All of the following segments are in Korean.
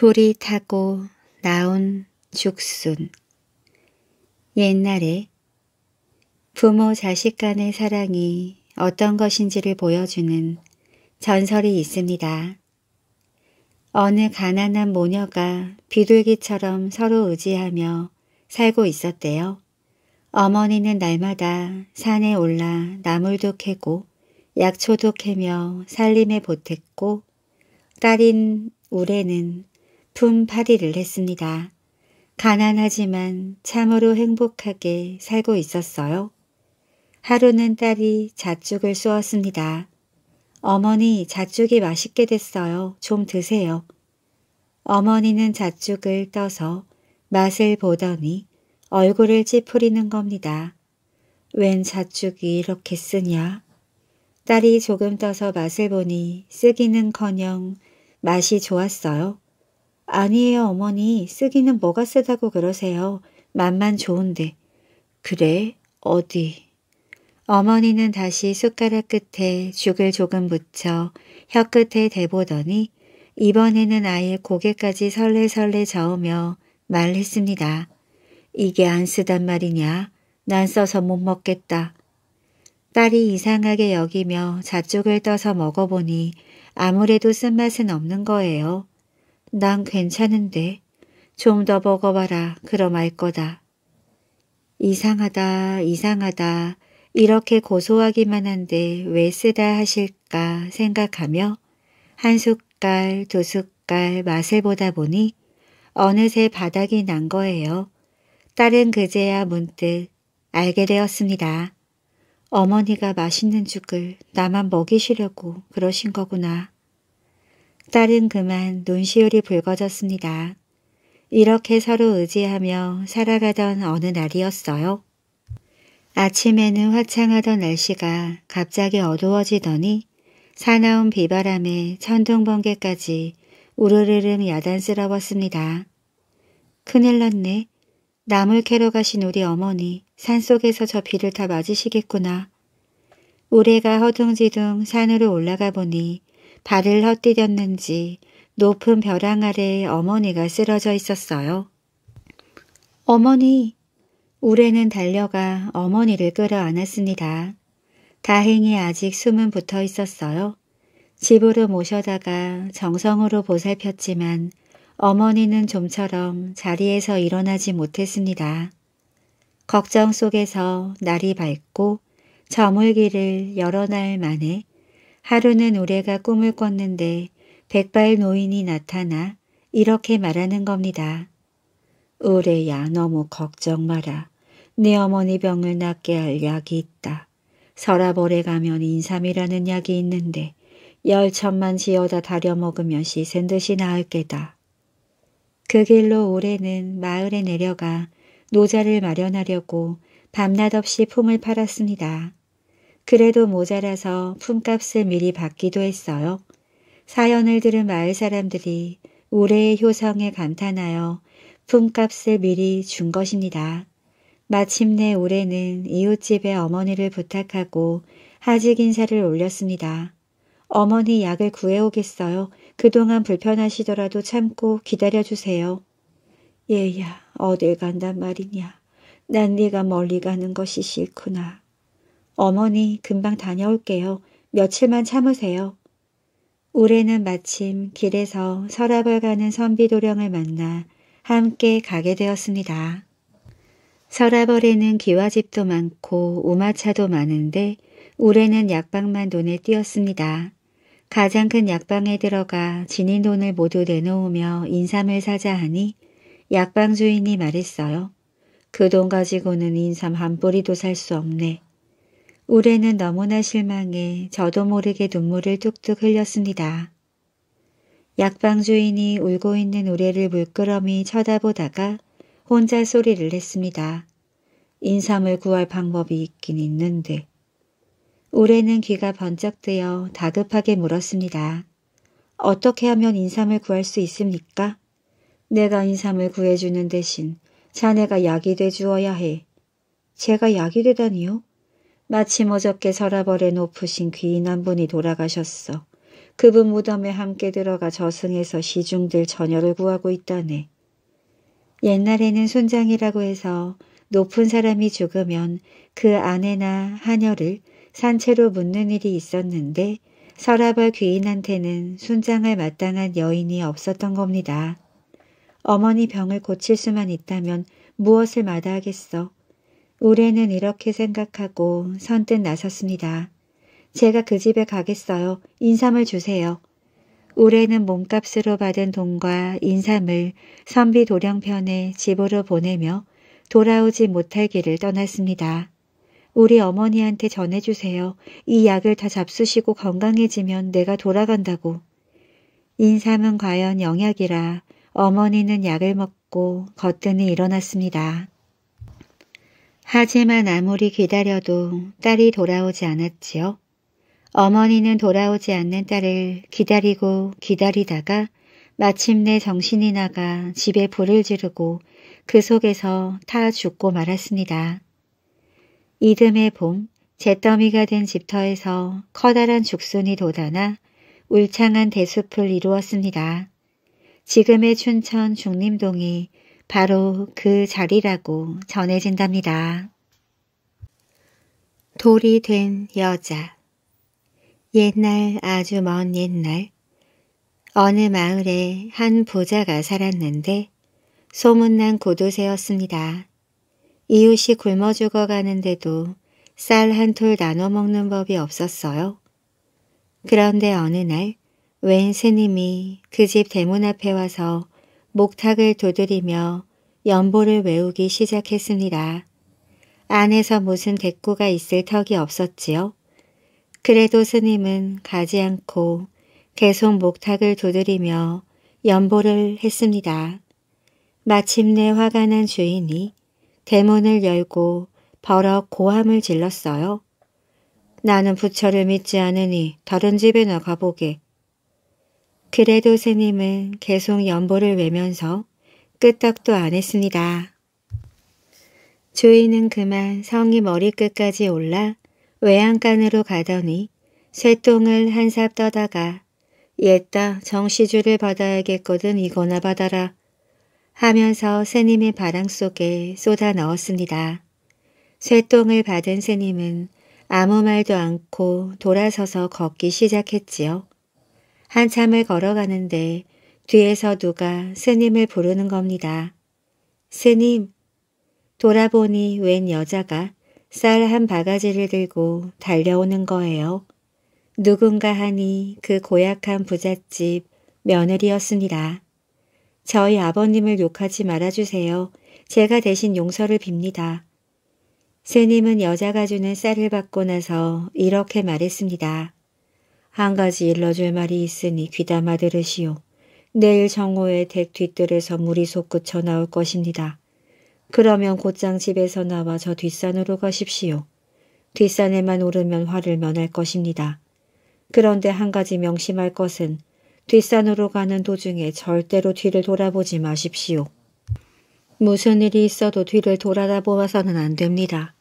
돌이 타고 나온 죽순 옛날에 부모 자식 간의 사랑이 어떤 것인지를 보여주는 전설이 있습니다. 어느 가난한 모녀가 비둘기처럼 서로 의지하며 살고 있었대요. 어머니는 날마다 산에 올라 나물도 캐고 약초도 캐며 살림에 보탰고 딸인 우레는 품파이를 했습니다. 가난하지만 참으로 행복하게 살고 있었어요. 하루는 딸이 잣죽을 쏘았습니다. 어머니 잣죽이 맛있게 됐어요. 좀 드세요. 어머니는 잣죽을 떠서 맛을 보더니 얼굴을 찌푸리는 겁니다. 웬 잣죽이 이렇게 쓰냐? 딸이 조금 떠서 맛을 보니 쓰기는커녕 맛이 좋았어요. 아니에요, 어머니. 쓰기는 뭐가 쓰다고 그러세요. 맛만 좋은데. 그래, 어디? 어머니는 다시 숟가락 끝에 죽을 조금 묻혀 혀끝에 대보더니 이번에는 아예 고개까지 설레설레 저으며 말했습니다. 이게 안 쓰단 말이냐? 난 써서 못 먹겠다. 딸이 이상하게 여기며 자쪽을 떠서 먹어보니 아무래도 쓴맛은 없는 거예요. 난 괜찮은데 좀 더 먹어봐라 그럼 알 거다. 이상하다 이상하다 이렇게 고소하기만 한데 왜 쓰다 하실까 생각하며 한 숟갈 두 숟갈 맛을 보다 보니 어느새 바닥이 난 거예요. 딸은 그제야 문득 알게 되었습니다. 어머니가 맛있는 죽을 나만 먹이시려고 그러신 거구나. 딸은 그만 눈시울이 붉어졌습니다. 이렇게 서로 의지하며 살아가던 어느 날이었어요. 아침에는 화창하던 날씨가 갑자기 어두워지더니 사나운 비바람에 천둥번개까지 우르르름 야단스러웠습니다. 큰일 났네. 나물 캐러 가신 우리 어머니 산속에서 저 비를 다 맞으시겠구나. 우레가 허둥지둥 산으로 올라가 보니 발을 헛디뎠는지 높은 벼랑 아래에 어머니가 쓰러져 있었어요. 어머니! 우레는 달려가 어머니를 끌어안았습니다. 다행히 아직 숨은 붙어 있었어요. 집으로 모셔다가 정성으로 보살폈지만 어머니는 좀처럼 자리에서 일어나지 못했습니다. 걱정 속에서 날이 밝고 저물기를 열어날 만에 하루는 우레가 꿈을 꿨는데 백발 노인이 나타나 이렇게 말하는 겁니다. 우레야 너무 걱정 마라. 네 어머니 병을 낫게 할 약이 있다. 서라볼에 가면 인삼이라는 약이 있는데 열천만 지어다 다려 먹으면 시샌 듯이 나을 게다. 그 길로 올레는 마을에 내려가 노자를 마련하려고 밤낮 없이 품을 팔았습니다. 그래도 모자라서 품값을 미리 받기도 했어요. 사연을 들은 마을 사람들이 올해의 효성에 감탄하여 품값을 미리 준 것입니다. 마침내 올해는 이웃집의 어머니를 부탁하고 하직 인사를 올렸습니다. 어머니 약을 구해오겠어요. 그동안 불편하시더라도 참고 기다려주세요. 얘야, 어딜 간단 말이냐. 난 네가 멀리 가는 것이 싫구나. 어머니 금방 다녀올게요. 며칠만 참으세요. 올해는 마침 길에서 서랍을 가는 선비도령을 만나 함께 가게 되었습니다. 서라벌에는 기와집도 많고 우마차도 많은데 올해는 약방만 눈에 띄었습니다. 가장 큰 약방에 들어가 지닌 돈을 모두 내놓으며 인삼을 사자 하니 약방 주인이 말했어요. 그 돈 가지고는 인삼 한 뿌리도 살 수 없네. 올해는 너무나 실망해 저도 모르게 눈물을 뚝뚝 흘렸습니다. 약방 주인이 울고 있는 우레를 물끄러미 쳐다보다가 혼자 소리를 냈습니다. 인삼을 구할 방법이 있긴 있는데. 우레는 귀가 번쩍 뜨여 다급하게 물었습니다. 어떻게 하면 인삼을 구할 수 있습니까? 내가 인삼을 구해주는 대신 자네가 약이 돼주어야 해. 제가 약이 되다니요? 마침 어저께 서라벌에 높으신 귀인 한 분이 돌아가셨어. 그분 무덤에 함께 들어가 저승에서 시중들 전열을 구하고 있다네. 옛날에는 손장이라고 해서 높은 사람이 죽으면 그 아내나 하녀를 산채로 묻는 일이 있었는데 서라벌 귀인한테는 순장할 마땅한 여인이 없었던 겁니다. 어머니 병을 고칠 수만 있다면 무엇을 마다하겠어. 올해는 이렇게 생각하고 선뜻 나섰습니다. 제가 그 집에 가겠어요. 인삼을 주세요. 올해는 몸값으로 받은 돈과 인삼을 선비 도령편에 집으로 보내며 돌아오지 못할 길을 떠났습니다. 우리 어머니한테 전해주세요. 이 약을 다 잡수시고 건강해지면 내가 돌아간다고. 인삼은 과연 영약이라 어머니는 약을 먹고 거뜬히 일어났습니다. 하지만 아무리 기다려도 딸이 돌아오지 않았지요. 어머니는 돌아오지 않는 딸을 기다리고 기다리다가 마침내 정신이 나가 집에 불을 지르고 그 속에서 타 죽고 말았습니다. 이듬해 봄 잿더미가 된 집터에서 커다란 죽순이 돋아나 울창한 대숲을 이루었습니다. 지금의 춘천 중림동이 바로 그 자리라고 전해진답니다. 돌이 된 여자 옛날 아주 먼 옛날 어느 마을에 한 부자가 살았는데 소문난 고도새였습니다. 이웃이 굶어 죽어가는데도 쌀 한 톨 나눠 먹는 법이 없었어요. 그런데 어느 날 웬 스님이 그 집 대문 앞에 와서 목탁을 두드리며 연보를 외우기 시작했습니다. 안에서 무슨 대꾸가 있을 턱이 없었지요. 그래도 스님은 가지 않고 계속 목탁을 두드리며 연보를 했습니다. 마침내 화가 난 주인이 대문을 열고 버럭 고함을 질렀어요. 나는 부처를 믿지 않으니 다른 집에나 가보게. 그래도 스님은 계속 연보를 외면서 끄떡도 안 했습니다. 주인은 그만 성이 머리끝까지 올라 외양간으로 가더니 쇠똥을 한삽 떠다가 옛다 정시주를 받아야겠거든 이거나 받아라 하면서 스님의 바람 속에 쏟아 넣었습니다. 쇠똥을 받은 스님은 아무 말도 않고 돌아서서 걷기 시작했지요. 한참을 걸어가는데 뒤에서 누가 스님을 부르는 겁니다. 스님! 돌아보니 웬 여자가 쌀 한 바가지를 들고 달려오는 거예요. 누군가 하니 그 고약한 부잣집 며느리였습니다. 저희 아버님을 욕하지 말아주세요. 제가 대신 용서를 빕니다. 스님은 여자가 주는 쌀을 받고 나서 이렇게 말했습니다. 한 가지 일러줄 말이 있으니 귀담아 들으시오. 내일 정오에 댁뒤뜰에서 물이 솟구쳐 나올 것입니다. 그러면 곧장 집에서 나와 저 뒷산으로 가십시오. 뒷산에만 오르면 화를 면할 것입니다. 그런데 한 가지 명심할 것은 뒷산으로 가는 도중에 절대로 뒤를 돌아보지 마십시오. 무슨 일이 있어도 뒤를 돌아다 보아서는 안 됩니다.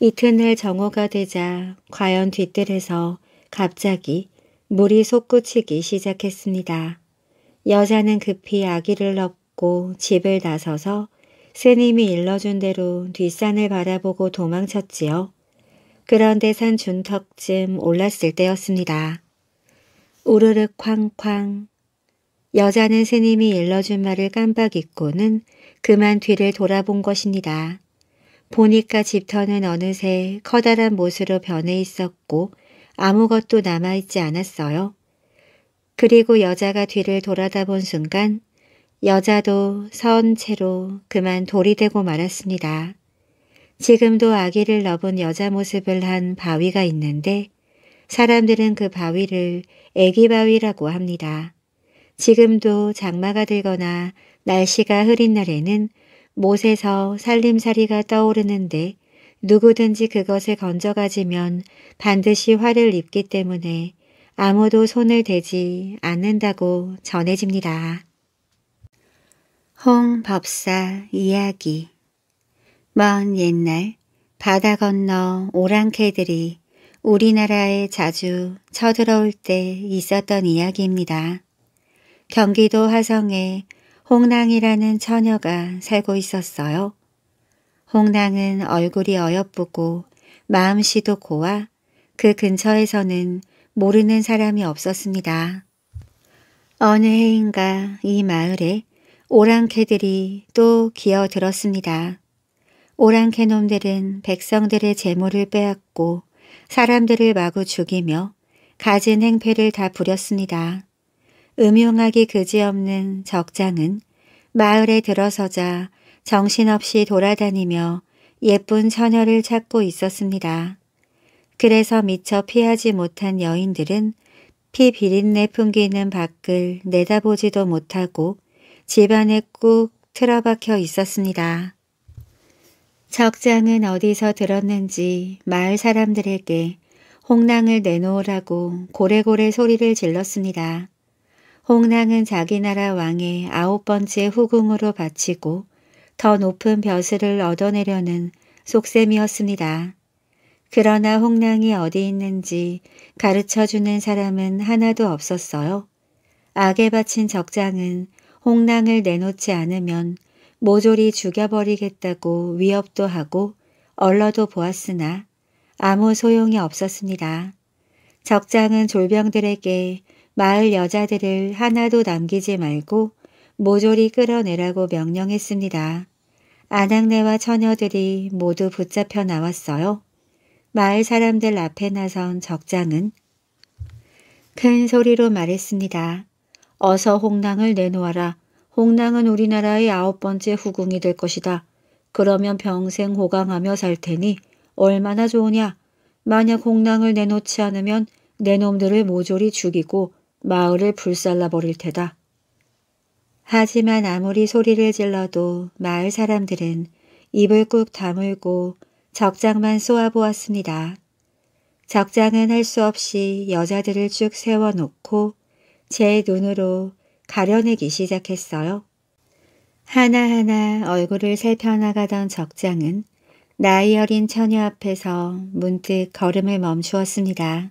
이튿날 정오가 되자 과연 뒷뜰에서 갑자기 물이 솟구치기 시작했습니다. 여자는 급히 아기를 업고 집을 나서서 스님이 일러준 대로 뒷산을 바라보고 도망쳤지요. 그런데 산 준턱쯤 올랐을 때였습니다. 우르르 쾅쾅 여자는 스님이 일러준 말을 깜빡 잊고는 그만 뒤를 돌아본 것입니다. 보니까 집터는 어느새 커다란 못으로 변해 있었고 아무것도 남아있지 않았어요. 그리고 여자가 뒤를 돌아다 본 순간 여자도 선 채로 그만 돌이 되고 말았습니다. 지금도 아기를 넣은 여자 모습을 한 바위가 있는데 사람들은 그 바위를 애기바위라고 합니다. 지금도 장마가 들거나 날씨가 흐린 날에는 못에서 살림살이가 떠오르는데 누구든지 그것에 건져가지면 반드시 화를 입기 때문에 아무도 손을 대지 않는다고 전해집니다. 홍법사 이야기 먼 옛날 바다 건너 오랑캐들이 우리나라에 자주 쳐들어올 때 있었던 이야기입니다. 경기도 화성에 홍랑이라는 처녀가 살고 있었어요. 홍랑은 얼굴이 어여쁘고 마음씨도 고와 그 근처에서는 모르는 사람이 없었습니다. 어느 해인가 이 마을에 오랑캐들이 또 기어들었습니다. 오랑캐놈들은 백성들의 재물을 빼앗고 사람들을 마구 죽이며 가진 행패를 다 부렸습니다. 음흉하기 그지없는 적장은 마을에 들어서자 정신없이 돌아다니며 예쁜 처녀를 찾고 있었습니다. 그래서 미처 피하지 못한 여인들은 피 비린내 풍기는 밖을 내다보지도 못하고 집안에 꾹 틀어박혀 있었습니다. 적장은 어디서 들었는지 마을 사람들에게 홍랑을 내놓으라고 고래고래 소리를 질렀습니다. 홍랑은 자기 나라 왕의 아홉 번째 후궁으로 바치고 더 높은 벼슬을 얻어내려는 속셈이었습니다. 그러나 홍랑이 어디 있는지 가르쳐주는 사람은 하나도 없었어요. 악에 바친 적장은 홍랑을 내놓지 않으면 모조리 죽여버리겠다고 위협도 하고 얼러도 보았으나 아무 소용이 없었습니다. 적장은 졸병들에게 마을 여자들을 하나도 남기지 말고 모조리 끌어내라고 명령했습니다. 아낙네와 처녀들이 모두 붙잡혀 나왔어요. 마을 사람들 앞에 나선 적장은 큰 소리로 말했습니다. 어서 홍랑을 내놓아라. 홍랑은 우리나라의 아홉 번째 후궁이 될 것이다. 그러면 평생 호강하며 살 테니 얼마나 좋으냐. 만약 홍랑을 내놓지 않으면 내 놈들을 모조리 죽이고 마을을 불살라 버릴 테다. 하지만 아무리 소리를 질러도 마을 사람들은 입을 꾹 다물고 적장만 쏘아보았습니다. 적장은 할 수 없이 여자들을 쭉 세워놓고 제 눈으로 가려내기 시작했어요. 하나하나 얼굴을 살펴나가던 적장은 나이 어린 처녀 앞에서 문득 걸음을 멈추었습니다.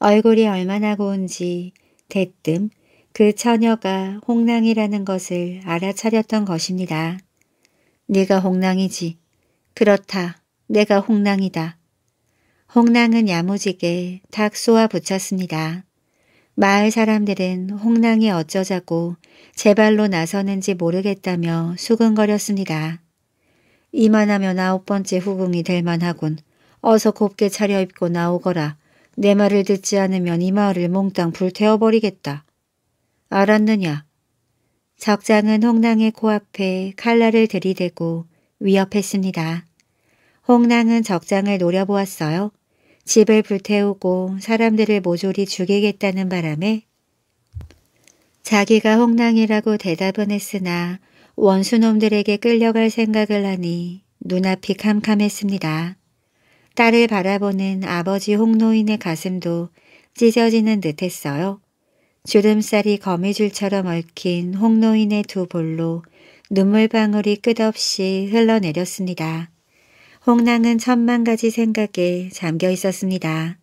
얼굴이 얼마나 고운지 대뜸 그 처녀가 홍랑이라는 것을 알아차렸던 것입니다. 네가 홍랑이지. 그렇다. 내가 홍랑이다. 홍랑은 야무지게 닭 쏘아 붙였습니다. 마을 사람들은 홍랑이 어쩌자고 제 발로 나서는지 모르겠다며 수근거렸습니다. 이만하면 아홉 번째 후궁이 될 만하군. 어서 곱게 차려입고 나오거라. 내 말을 듣지 않으면 이 마을을 몽땅 불태워버리겠다. 알았느냐? 적장은 홍랑의 코앞에 칼날을 들이대고 위협했습니다. 홍랑은 적장을 노려보았어요. 집을 불태우고 사람들을 모조리 죽이겠다는 바람에 자기가 홍랑이라고 대답은 했으나 원수놈들에게 끌려갈 생각을 하니 눈앞이 캄캄했습니다. 딸을 바라보는 아버지 홍노인의 가슴도 찢어지는 듯했어요. 주름살이 거미줄처럼 얽힌 홍노인의 두 볼로 눈물방울이 끝없이 흘러내렸습니다. 홍랑은 천만 가지 생각에 잠겨 있었습니다.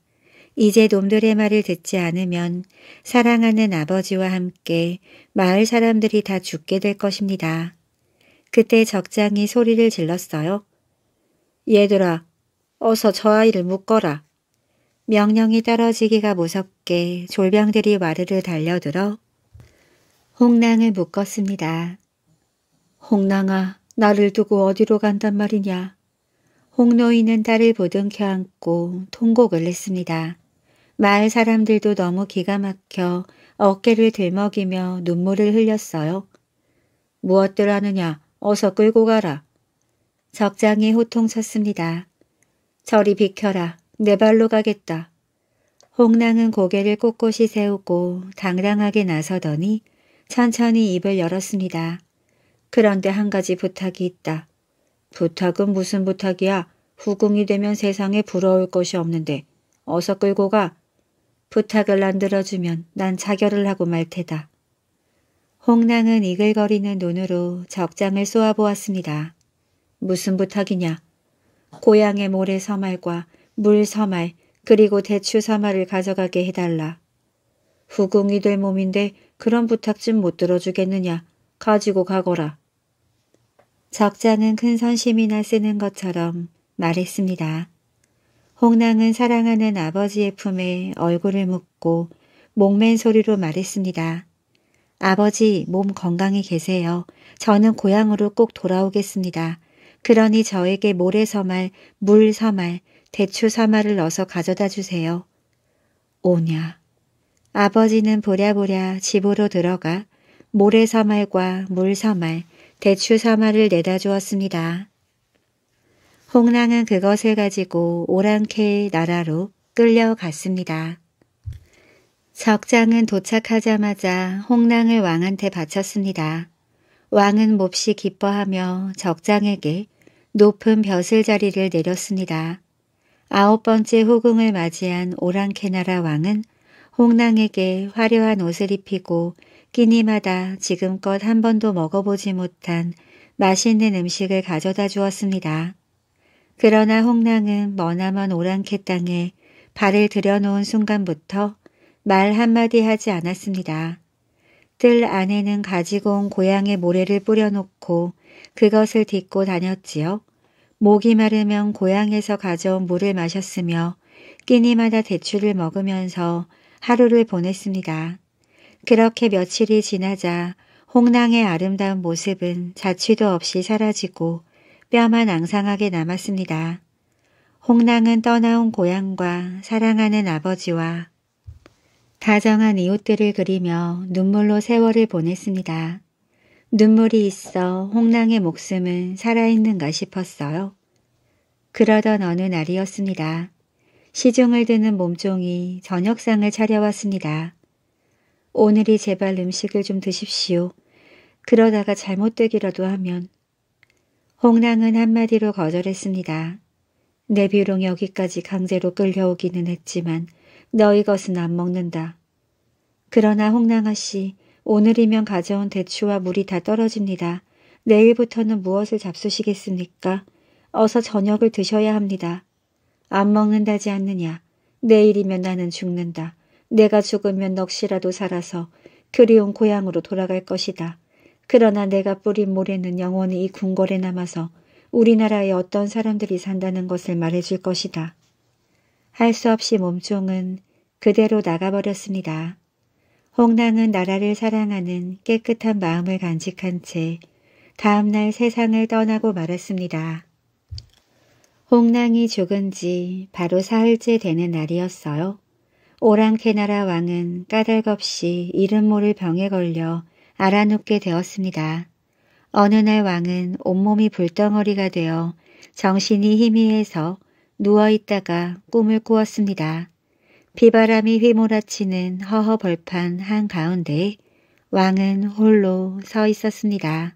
이제 놈들의 말을 듣지 않으면 사랑하는 아버지와 함께 마을 사람들이 다 죽게 될 것입니다. 그때 적장이 소리를 질렀어요. 얘들아, 어서 저 아이를 묶어라. 명령이 떨어지기가 무섭게 졸병들이 와르르 달려들어 홍랑을 묶었습니다. 홍랑아, 나를 두고 어디로 간단 말이냐. 홍노이는 딸을 보듬켜 안고 통곡을 했습니다. 마을 사람들도 너무 기가 막혀 어깨를 들먹이며 눈물을 흘렸어요. 무엇들 하느냐, 어서 끌고 가라. 적장이 호통쳤습니다. 저리 비켜라. 내 발로 가겠다. 홍랑은 고개를 꼿꼿이 세우고 당당하게 나서더니 천천히 입을 열었습니다. 그런데 한 가지 부탁이 있다. 부탁은 무슨 부탁이야. 후궁이 되면 세상에 부러울 것이 없는데 어서 끌고 가. 부탁을 안 들어주면 난 자결을 하고 말 테다. 홍랑은 이글거리는 눈으로 적장을 쏘아보았습니다. 무슨 부탁이냐? 고향의 모래서말과 물 서말 그리고 대추 서말을 가져가게 해달라. 후궁이 될 몸인데 그런 부탁 좀 못 들어주겠느냐. 가지고 가거라. 적자는 큰 선심이나 쓰는 것처럼 말했습니다. 홍랑은 사랑하는 아버지의 품에 얼굴을 묻고 목맨 소리로 말했습니다. 아버지 몸 건강히 계세요. 저는 고향으로 꼭 돌아오겠습니다. 그러니 저에게 모래서말, 물서말, 대추 사마를 넣어서 가져다 주세요. 오냐. 아버지는 보랴보랴 집으로 들어가 모래사말과 물사말, 대추사말을 내다 주었습니다. 홍랑은 그것을 가지고 오랑캐의 나라로 끌려갔습니다. 적장은 도착하자마자 홍랑을 왕한테 바쳤습니다. 왕은 몹시 기뻐하며 적장에게 높은 벼슬자리를 내렸습니다. 아홉 번째 호궁을 맞이한 오랑캐나라 왕은 홍랑에게 화려한 옷을 입히고 끼니마다 지금껏 한 번도 먹어보지 못한 맛있는 음식을 가져다 주었습니다. 그러나 홍랑은 머나먼 오랑캐 땅에 발을 들여놓은 순간부터 말 한마디 하지 않았습니다. 뜰 안에는 가지고 온 고향의 모래를 뿌려놓고 그것을 딛고 다녔지요. 목이 마르면 고향에서 가져온 물을 마셨으며 끼니마다 대추를 먹으면서 하루를 보냈습니다. 그렇게 며칠이 지나자 홍랑의 아름다운 모습은 자취도 없이 사라지고 뼈만 앙상하게 남았습니다. 홍랑은 떠나온 고향과 사랑하는 아버지와 다정한 이웃들을 그리며 눈물로 세월을 보냈습니다. 눈물이 있어 홍랑의 목숨은 살아있는가 싶었어요. 그러던 어느 날이었습니다. 시중을 드는 몸종이 저녁상을 차려왔습니다. 오늘이 제발 음식을 좀 드십시오. 그러다가 잘못되기라도 하면. 홍랑은 한마디로 거절했습니다. 내 비록 여기까지 강제로 끌려오기는 했지만 너희 것은 안 먹는다. 그러나 홍랑아 씨, 오늘이면 가져온 대추와 물이 다 떨어집니다. 내일부터는 무엇을 잡수시겠습니까? 어서 저녁을 드셔야 합니다. 안 먹는다지 않느냐. 내일이면 나는 죽는다. 내가 죽으면 넋이라도 살아서 그리운 고향으로 돌아갈 것이다. 그러나 내가 뿌린 모래는 영원히 이 궁궐에 남아서 우리나라에 어떤 사람들이 산다는 것을 말해줄 것이다. 할 수 없이 몸종은 그대로 나가버렸습니다. 홍당은 나라를 사랑하는 깨끗한 마음을 간직한 채 다음날 세상을 떠나고 말았습니다. 홍랑이 죽은 지 바로 사흘째 되는 날이었어요. 오랑캐나라 왕은 까닭없이 이름 모를 병에 걸려 알아눕게 되었습니다. 어느 날 왕은 온몸이 불덩어리가 되어 정신이 희미해서 누워있다가 꿈을 꾸었습니다. 비바람이 휘몰아치는 허허벌판 한가운데 왕은 홀로 서 있었습니다.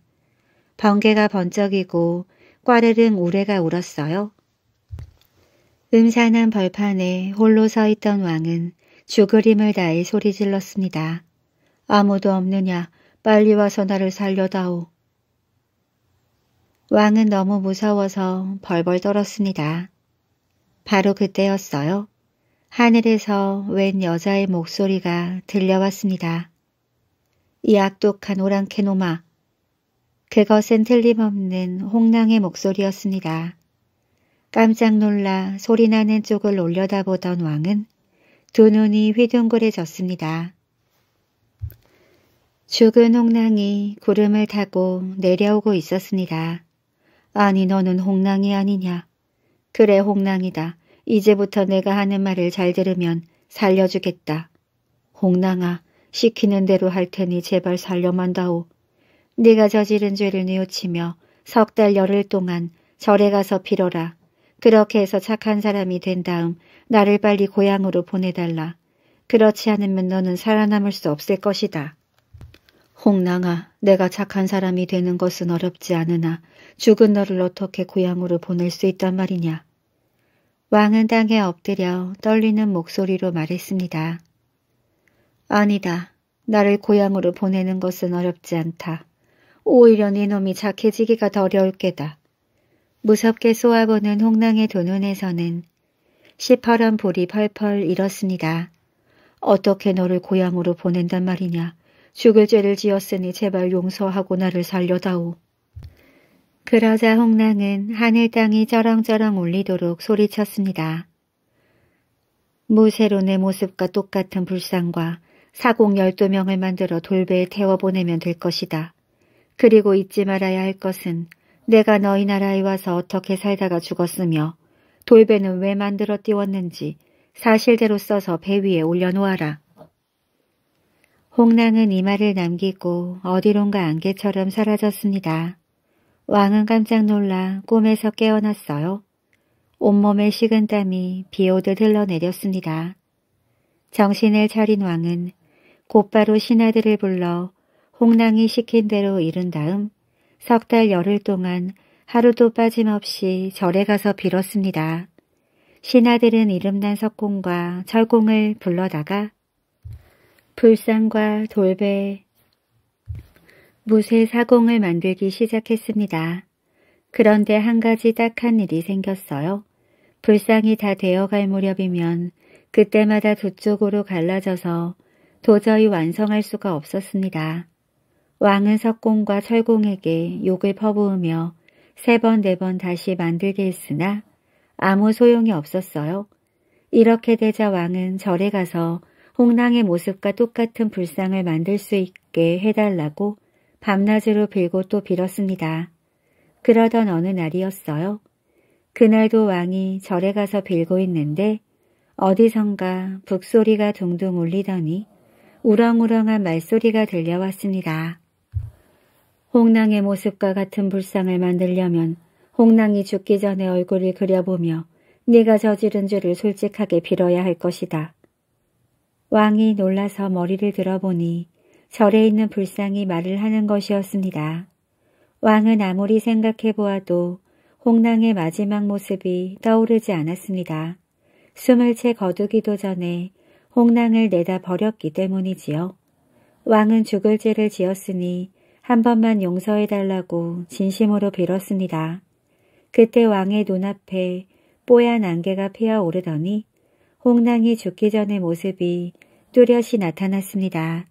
번개가 번쩍이고 꽈르릉 우레가 울었어요. 음산한 벌판에 홀로 서 있던 왕은 죽을힘을 다해 소리 질렀습니다. 아무도 없느냐 빨리 와서 나를 살려다오. 왕은 너무 무서워서 벌벌 떨었습니다. 바로 그때였어요. 하늘에서 웬 여자의 목소리가 들려왔습니다. 이 악독한 오랑캐 노마. 그것은 틀림없는 홍랑의 목소리였습니다. 깜짝 놀라 소리나는 쪽을 올려다보던 왕은 두 눈이 휘둥그레졌습니다. 죽은 홍랑이 구름을 타고 내려오고 있었습니다. 아니 너는 홍랑이 아니냐. 그래 홍랑이다. 이제부터 내가 하는 말을 잘 들으면 살려주겠다. 홍랑아, 시키는 대로 할 테니 제발 살려만다오. 네가 저지른 죄를 뉘우치며 석 달 열흘 동안 절에 가서 빌어라. 그렇게 해서 착한 사람이 된 다음 나를 빨리 고향으로 보내달라. 그렇지 않으면 너는 살아남을 수 없을 것이다. 홍랑아, 내가 착한 사람이 되는 것은 어렵지 않으나 죽은 너를 어떻게 고향으로 보낼 수 있단 말이냐. 왕은 땅에 엎드려 떨리는 목소리로 말했습니다. 아니다. 나를 고향으로 보내는 것은 어렵지 않다. 오히려 네놈이 작해지기가 더 어려울 게다. 무섭게 쏘아보는 홍랑의 두 눈에서는 시퍼런 볼이 펄펄 일었습니다. 어떻게 너를 고향으로 보낸단 말이냐. 죽을 죄를 지었으니 제발 용서하고 나를 살려다오. 그러자 홍랑은 하늘 땅이 저렁저렁 울리도록 소리쳤습니다. 무쇠론의 모습과 똑같은 불상과 사공 12명을 만들어 돌배에 태워보내면 될 것이다. 그리고 잊지 말아야 할 것은 내가 너희 나라에 와서 어떻게 살다가 죽었으며 돌배는 왜 만들어 띄웠는지 사실대로 써서 배 위에 올려놓아라. 홍랑은 이 말을 남기고 어디론가 안개처럼 사라졌습니다. 왕은 깜짝 놀라 꿈에서 깨어났어요. 온몸에 식은 땀이 비오듯 흘러내렸습니다. 정신을 차린 왕은 곧바로 신하들을 불러 홍랑이 시킨 대로 이룬 다음 석 달 열흘 동안 하루도 빠짐없이 절에 가서 빌었습니다. 신하들은 이름난 석공과 철공을 불러다가 불상과 돌배, 무쇠 사공을 만들기 시작했습니다. 그런데 한 가지 딱한 일이 생겼어요. 불상이 다 되어갈 무렵이면 그때마다 두 쪽으로 갈라져서 도저히 완성할 수가 없었습니다. 왕은 석공과 철공에게 욕을 퍼부으며 세 번, 네 번 다시 만들게 했으나 아무 소용이 없었어요. 이렇게 되자 왕은 절에 가서 홍랑의 모습과 똑같은 불상을 만들 수 있게 해달라고 밤낮으로 빌고 또 빌었습니다. 그러던 어느 날이었어요. 그날도 왕이 절에 가서 빌고 있는데 어디선가 북소리가 둥둥 울리더니 우렁우렁한 말소리가 들려왔습니다. 홍랑의 모습과 같은 불상을 만들려면 홍랑이 죽기 전에 얼굴을 그려보며 네가 저지른 죄를 솔직하게 빌어야 할 것이다. 왕이 놀라서 머리를 들어보니 절에 있는 불상이 말을 하는 것이었습니다. 왕은 아무리 생각해 보아도 홍랑의 마지막 모습이 떠오르지 않았습니다. 숨을 채 거두기도 전에 홍랑을 내다 버렸기 때문이지요. 왕은 죽을 죄를 지었으니 한 번만 용서해달라고 진심으로 빌었습니다. 그때 왕의 눈앞에 뽀얀 안개가 피어오르더니 홍랑이 죽기 전의 모습이 뚜렷이 나타났습니다.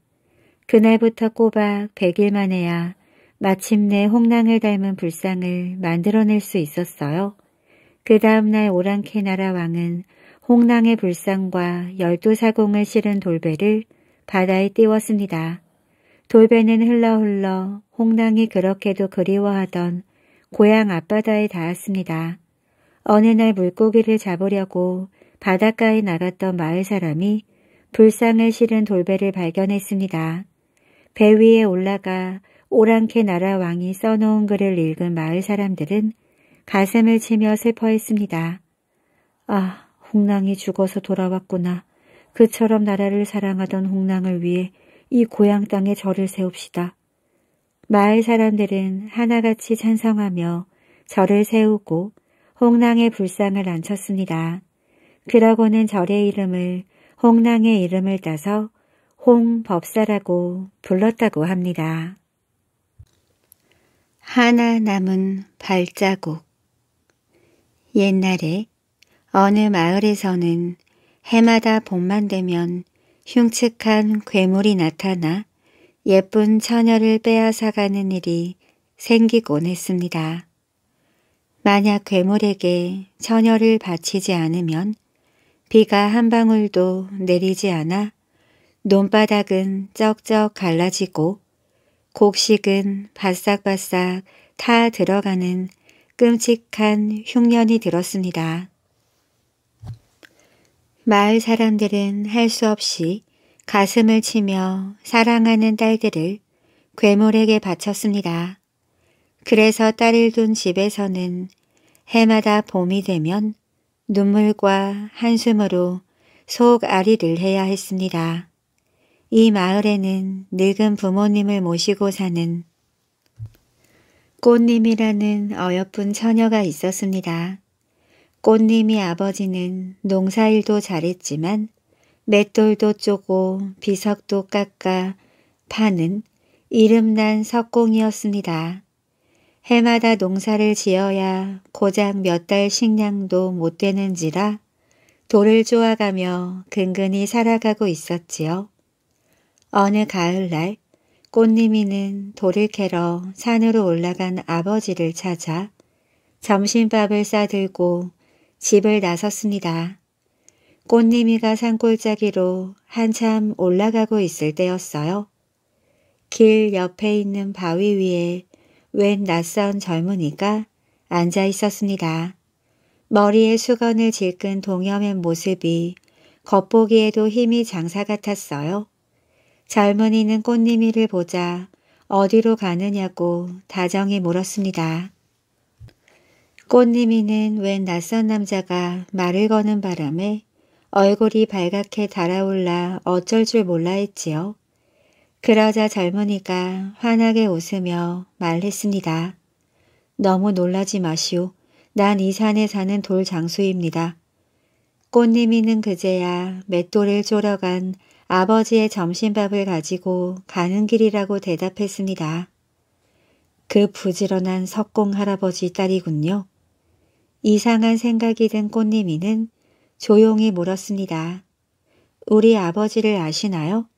그날부터 꼬박 100일 만에야 마침내 홍랑을 닮은 불상을 만들어낼 수 있었어요. 그 다음날 오랑캐 나라 왕은 홍랑의 불상과 열두 사공을 실은 돌배를 바다에 띄웠습니다. 돌배는 흘러흘러 홍랑이 그렇게도 그리워하던 고향 앞바다에 닿았습니다. 어느 날 물고기를 잡으려고 바닷가에 나갔던 마을 사람이 불상을 실은 돌배를 발견했습니다. 배 위에 올라가 오랑캐 나라 왕이 써놓은 글을 읽은 마을 사람들은 가슴을 치며 슬퍼했습니다. 아, 홍랑이 죽어서 돌아왔구나. 그처럼 나라를 사랑하던 홍랑을 위해 이 고향 땅에 절을 세웁시다. 마을 사람들은 하나같이 찬성하며 절을 세우고 홍랑의 불상을 앉혔습니다. 그러고는 절의 이름을 홍랑의 이름을 따서 홍법사라고 불렀다고 합니다. 하나 남은 발자국 옛날에 어느 마을에서는 해마다 봄만 되면 흉측한 괴물이 나타나 예쁜 처녀를 빼앗아가는 일이 생기곤 했습니다. 만약 괴물에게 처녀를 바치지 않으면 비가 한 방울도 내리지 않아 논바닥은 쩍쩍 갈라지고 곡식은 바싹바싹 타 들어가는 끔찍한 흉년이 들었습니다. 마을 사람들은 할 수 없이 가슴을 치며 사랑하는 딸들을 괴물에게 바쳤습니다. 그래서 딸을 둔 집에서는 해마다 봄이 되면 눈물과 한숨으로 속앓이를 해야 했습니다. 이 마을에는 늙은 부모님을 모시고 사는 꽃님이라는 어여쁜 처녀가 있었습니다. 꽃님이 아버지는 농사일도 잘했지만 맷돌도 쪼고 비석도 깎아 파는 이름난 석공이었습니다. 해마다 농사를 지어야 고작 몇 달 식량도 못 되는지라 돌을 쪼아가며 근근히 살아가고 있었지요. 어느 가을날 꽃님이는 돌을 캐러 산으로 올라간 아버지를 찾아 점심밥을 싸들고 집을 나섰습니다. 꽃님이가 산골짜기로 한참 올라가고 있을 때였어요. 길 옆에 있는 바위 위에 웬 낯선 젊은이가 앉아 있었습니다. 머리에 수건을 질끈 동염맨 모습이 겉보기에도 힘이 장사 같았어요. 젊은이는 꽃님이를 보자 어디로 가느냐고 다정히 물었습니다. 꽃님이는 웬 낯선 남자가 말을 거는 바람에 얼굴이 발갛게 달아올라 어쩔 줄 몰라 했지요. 그러자 젊은이가 환하게 웃으며 말했습니다. 너무 놀라지 마시오. 난 이 산에 사는 돌 장수입니다. 꽃님이는 그제야 맷돌을 졸러간 아버지의 점심밥을 가지고 가는 길이라고 대답했습니다. 그 부지런한 석공 할아버지 딸이군요. 이상한 생각이 든 꽃님이는 조용히 물었습니다. 우리 아버지를 아시나요?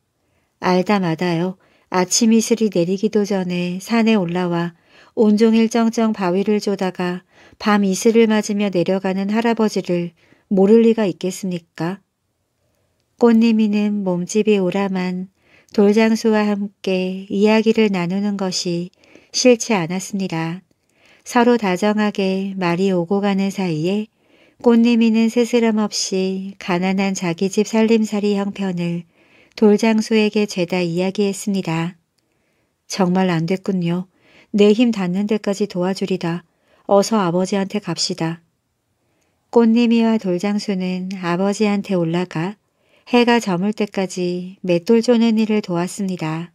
알다 마다요. 아침 이슬이 내리기도 전에 산에 올라와 온종일 쩡쩡 바위를 조다가 밤 이슬을 맞으며 내려가는 할아버지를 모를 리가 있겠습니까? 꽃님이는 몸집이 오라만 돌장수와 함께 이야기를 나누는 것이 싫지 않았습니다. 서로 다정하게 말이 오고 가는 사이에 꽃님이는 스스럼 없이 가난한 자기 집 살림살이 형편을 돌장수에게 죄다 이야기했습니다. 정말 안 됐군요. 내 힘 닿는 데까지 도와주리다. 어서 아버지한테 갑시다. 꽃님이와 돌장수는 아버지한테 올라가 해가 저물 때까지 맷돌 조는 일을 도왔습니다.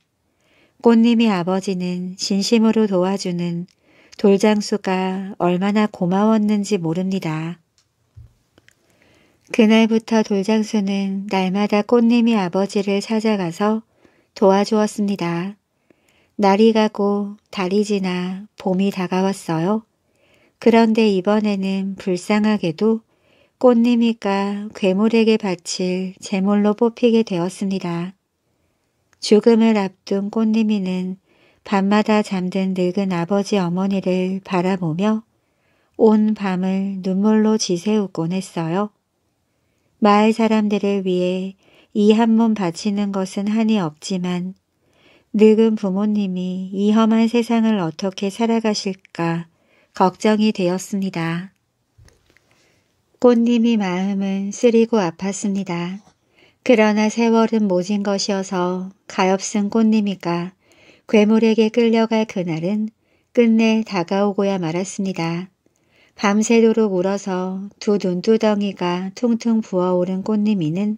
꽃님이 아버지는 진심으로 도와주는 돌장수가 얼마나 고마웠는지 모릅니다. 그날부터 돌장수는 날마다 꽃님이 아버지를 찾아가서 도와주었습니다. 날이 가고 달이 지나 봄이 다가왔어요. 그런데 이번에는 불쌍하게도 꽃님이가 괴물에게 바칠 제물로 뽑히게 되었습니다. 죽음을 앞둔 꽃님이는 밤마다 잠든 늙은 아버지 어머니를 바라보며 온 밤을 눈물로 지새우곤 했어요. 마을 사람들을 위해 이한문 바치는 것은 한이 없지만 늙은 부모님이 이 험한 세상을 어떻게 살아가실까 걱정이 되었습니다. 꽃님이 마음은 쓰리고 아팠습니다. 그러나 세월은 모진 것이어서 가엾은 꽃님이가 괴물에게 끌려갈 그날은 끝내 다가오고야 말았습니다. 밤새도록 울어서 두 눈두덩이가 퉁퉁 부어오른 꽃님이는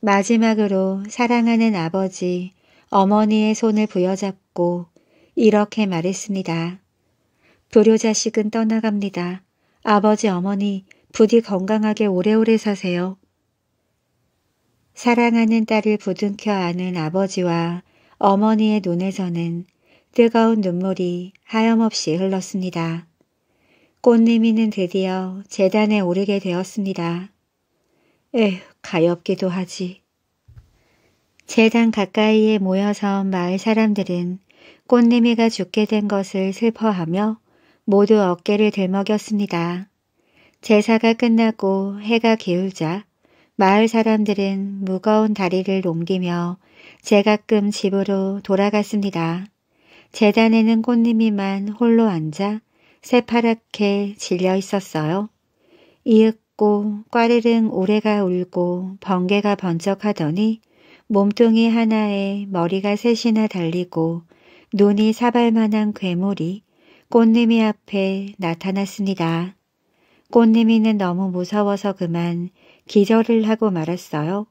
마지막으로 사랑하는 아버지, 어머니의 손을 부여잡고 이렇게 말했습니다. 불효자식은 떠나갑니다. 아버지, 어머니, 부디 건강하게 오래오래 사세요. 사랑하는 딸을 부둥켜 안은 아버지와 어머니의 눈에서는 뜨거운 눈물이 하염없이 흘렀습니다. 꽃님이는 드디어 재단에 오르게 되었습니다. 에휴, 가엾기도 하지. 재단 가까이에 모여서 마을 사람들은 꽃내미가 죽게 된 것을 슬퍼하며 모두 어깨를 들먹였습니다. 제사가 끝나고 해가 기울자 마을 사람들은 무거운 다리를 옮기며 제가끔 집으로 돌아갔습니다. 재단에는 꽃님이만 홀로 앉아 새파랗게 질려 있었어요. 이윽고 꽈르릉 오래가 울고 번개가 번쩍하더니 몸뚱이 하나에 머리가 셋이나 달리고 눈이 사발만한 괴물이 꽃님이 앞에 나타났습니다. 꽃님이는 너무 무서워서 그만 기절을 하고 말았어요.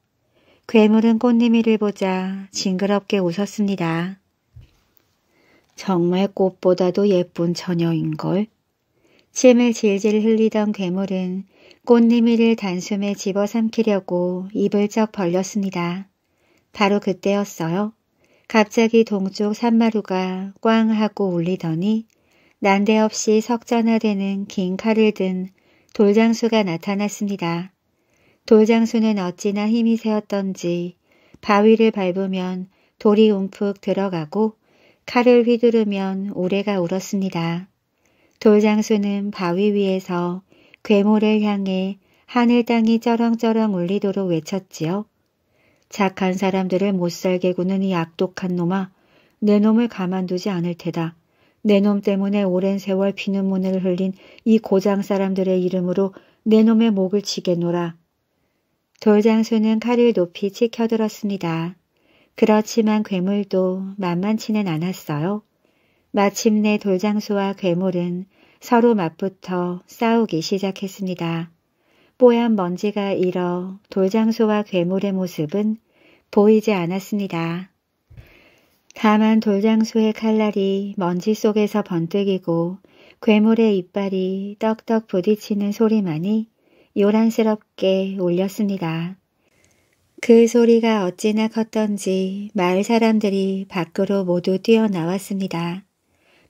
괴물은 꽃님이를 보자 징그럽게 웃었습니다. 정말 꽃보다도 예쁜 처녀인걸. 침을 질질 흘리던 괴물은 꽃님이를 단숨에 집어삼키려고 입을 쩍 벌렸습니다. 바로 그때였어요. 갑자기 동쪽 산마루가 꽝 하고 울리더니 난데없이 석전화되는 긴 칼을 든 돌장수가 나타났습니다. 돌장수는 어찌나 힘이 세었던지 바위를 밟으면 돌이 움푹 들어가고 칼을 휘두르면 오래가 울었습니다. 돌장수는 바위 위에서 괴물을 향해 하늘 땅이 쩌렁쩌렁 울리도록 외쳤지요. 착한 사람들을 못살게 구는 이 악독한 놈아, 내 놈을 가만두지 않을 테다. 내놈 때문에 오랜 세월 피눈문을 흘린 이 고장 사람들의 이름으로 내 놈의 목을 치겠노라. 돌장수는 칼을 높이 치켜들었습니다. 그렇지만 괴물도 만만치는 않았어요. 마침내 돌장수와 괴물은 서로 맞붙어 싸우기 시작했습니다. 뽀얀 먼지가 일어 돌장수와 괴물의 모습은 보이지 않았습니다. 다만 돌장수의 칼날이 먼지 속에서 번뜩이고 괴물의 이빨이 떡떡 부딪히는 소리만이 요란스럽게 울렸습니다. 그 소리가 어찌나 컸던지 마을 사람들이 밖으로 모두 뛰어나왔습니다.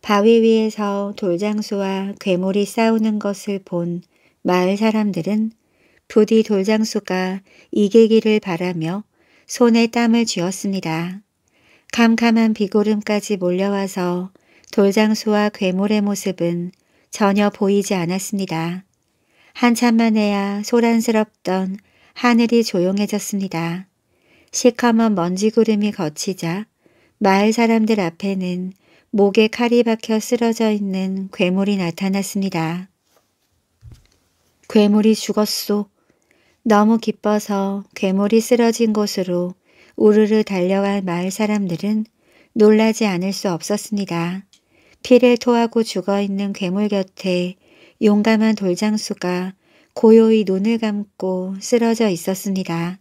바위 위에서 돌장수와 괴물이 싸우는 것을 본 마을 사람들은 부디 돌장수가 이기기를 바라며 손에 땀을 쥐었습니다. 캄캄한 비구름까지 몰려와서 돌장수와 괴물의 모습은 전혀 보이지 않았습니다. 한참 만해야 소란스럽던 하늘이 조용해졌습니다. 시커먼 먼지구름이 걷히자 마을 사람들 앞에는 목에 칼이 박혀 쓰러져 있는 괴물이 나타났습니다. 괴물이 죽었소. 너무 기뻐서 괴물이 쓰러진 곳으로 우르르 달려간 마을 사람들은 놀라지 않을 수 없었습니다. 피를 토하고 죽어있는 괴물 곁에 용감한 돌장수가 고요히 눈을 감고 쓰러져 있었습니다.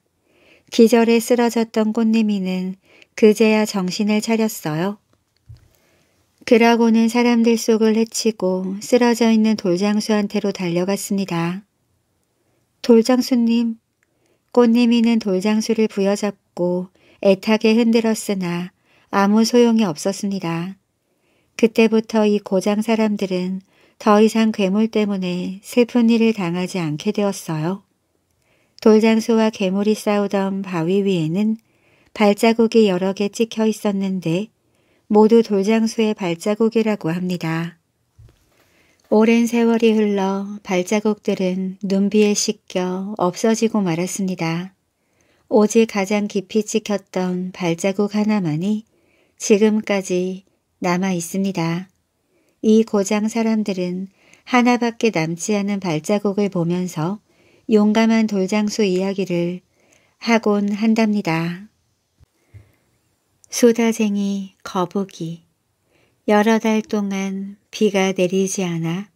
기절에 쓰러졌던 꽃내미는 그제야 정신을 차렸어요. 그러고는 사람들 속을 헤치고 쓰러져 있는 돌장수한테로 달려갔습니다. 돌장수님, 꽃내미는 돌장수를 부여잡고 잡고 애타게 흔들었으나 아무 소용이 없었습니다. 그때부터 이 고장 사람들은 더 이상 괴물 때문에 슬픈 일을 당하지 않게 되었어요. 돌장수와 괴물이 싸우던 바위 위에는 발자국이 여러 개 찍혀 있었는데 모두 돌장수의 발자국이라고 합니다. 오랜 세월이 흘러 발자국들은 눈비에 씻겨 없어지고 말았습니다. 오직 가장 깊이 찍혔던 발자국 하나만이 지금까지 남아 있습니다. 이 고장 사람들은 하나밖에 남지 않은 발자국을 보면서 용감한 돌장수 이야기를 하곤 한답니다. 수다쟁이 거북이 여러 달 동안 비가 내리지 않아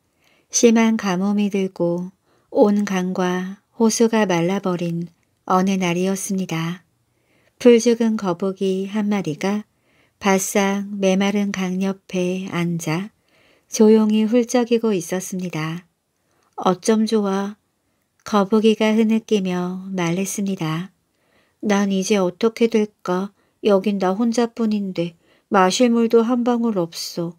심한 가뭄이 들고 온 강과 호수가 말라버린 어느 날이었습니다. 풀죽은 거북이 한 마리가 바싹 메마른 강 옆에 앉아 조용히 훌쩍이고 있었습니다. 어쩜 좋아. 거북이가 흐느끼며 말했습니다. 난 이제 어떻게 될까? 여긴 나 혼자뿐인데 마실 물도 한 방울 없소.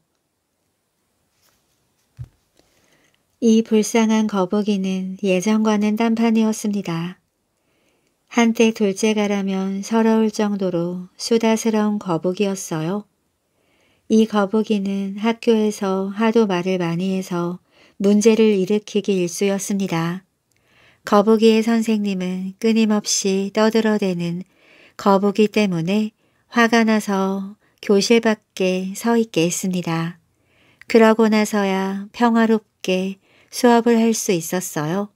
이 불쌍한 거북이는 예전과는 딴판이었습니다. 한때 둘째가라면 서러울 정도로 수다스러운 거북이였어요. 이 거북이는 학교에서 하도 말을 많이 해서 문제를 일으키기 일쑤였습니다. 거북이의 선생님은 끊임없이 떠들어대는 거북이 때문에 화가 나서 교실 밖에 서 있게 했습니다. 그러고 나서야 평화롭게 수업을 할 수 있었어요.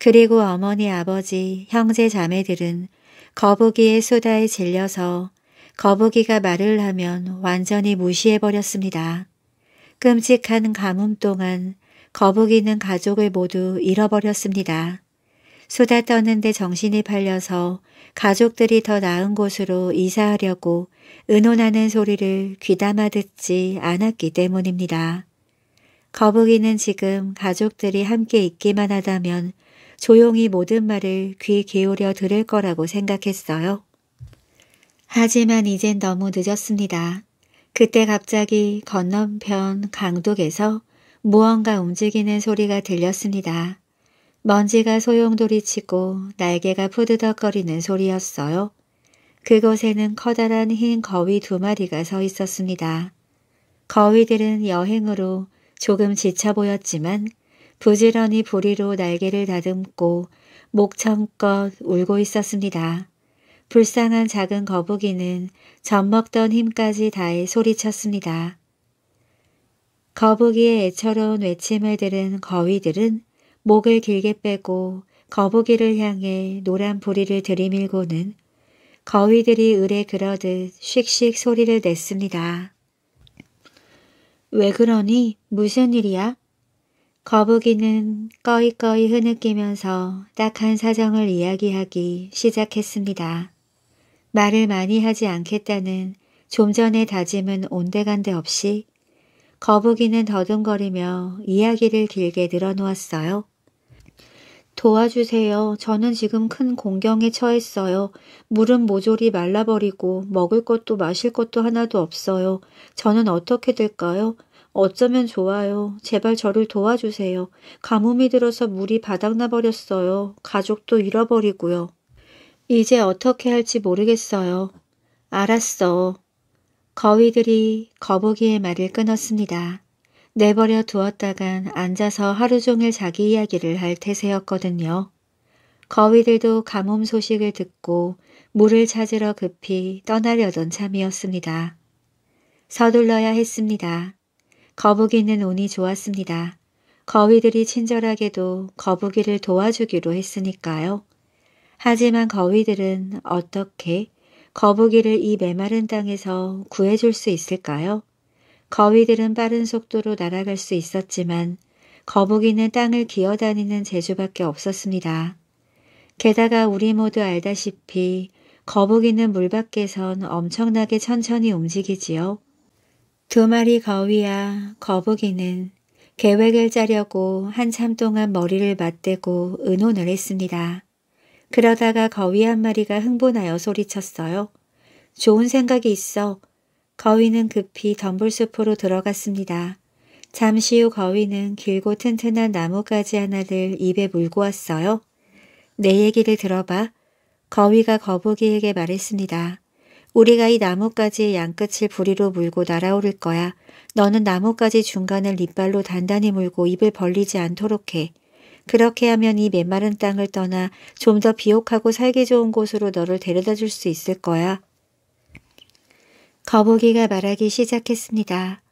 그리고 어머니 아버지 형제 자매들은 거북이의 수다에 질려서 거북이가 말을 하면 완전히 무시해버렸습니다. 끔찍한 가뭄 동안 거북이는 가족을 모두 잃어버렸습니다. 수다 떴는데 정신이 팔려서 가족들이 더 나은 곳으로 이사하려고 의논하는 소리를 귀담아 듣지 않았기 때문입니다. 거북이는 지금 가족들이 함께 있기만 하다면 조용히 모든 말을 귀 기울여 들을 거라고 생각했어요. 하지만 이젠 너무 늦었습니다. 그때 갑자기 건너편 강둑에서 무언가 움직이는 소리가 들렸습니다. 먼지가 소용돌이치고 날개가 푸드덕거리는 소리였어요. 그곳에는 커다란 흰 거위 두 마리가 서 있었습니다. 거위들은 여행으로 조금 지쳐 보였지만 부지런히 부리로 날개를 다듬고 목청껏 울고 있었습니다. 불쌍한 작은 거북이는 젖먹던 힘까지 다해 소리쳤습니다. 거북이의 애처로운 외침을 들은 거위들은 목을 길게 빼고 거북이를 향해 노란 부리를 들이밀고는 거위들이 으에 그러듯 씩씩 소리를 냈습니다. 왜 그러니? 무슨 일이야? 거북이는 꺼이꺼이 흐느끼면서 딱 한 사정을 이야기하기 시작했습니다. 말을 많이 하지 않겠다는 좀 전의 다짐은 온데간데 없이 거북이는 더듬거리며 이야기를 길게 늘어놓았어요. 도와주세요. 저는 지금 큰 공경에 처했어요. 물은 모조리 말라버리고 먹을 것도 마실 것도 하나도 없어요. 저는 어떻게 될까요? 어쩌면 좋아요. 제발 저를 도와주세요. 가뭄이 들어서 물이 바닥나 버렸어요. 가족도 잃어버리고요. 이제 어떻게 할지 모르겠어요. 알았어. 거위들이 거북이의 말을 끊었습니다. 내버려 두었다간 앉아서 하루 종일 자기 이야기를 할 태세였거든요. 거위들도 가뭄 소식을 듣고 물을 찾으러 급히 떠나려던 참이었습니다. 서둘러야 했습니다. 거북이는 운이 좋았습니다. 거위들이 친절하게도 거북이를 도와주기로 했으니까요. 하지만 거위들은 어떻게 거북이를 이 메마른 땅에서 구해줄 수 있을까요? 거위들은 빠른 속도로 날아갈 수 있었지만 거북이는 땅을 기어다니는 재주밖에 없었습니다. 게다가 우리 모두 알다시피 거북이는 물 밖에선 엄청나게 천천히 움직이지요. 두 마리 거위와 거북이는 계획을 짜려고 한참 동안 머리를 맞대고 의논을 했습니다. 그러다가 거위 한 마리가 흥분하여 소리쳤어요. 좋은 생각이 있어. 거위는 급히 덤불숲으로 들어갔습니다. 잠시 후 거위는 길고 튼튼한 나뭇가지 하나를 입에 물고 왔어요. 내 얘기를 들어봐. 거위가 거북이에게 말했습니다. 우리가 이 나뭇가지의 양끝을 부리로 물고 날아오를 거야. 너는 나뭇가지 중간을 립빨로 단단히 물고 입을 벌리지 않도록 해. 그렇게 하면 이 메마른 땅을 떠나 좀 더 비옥하고 살기 좋은 곳으로 너를 데려다 줄 수 있을 거야. 거북이가 말하기 시작했습니다.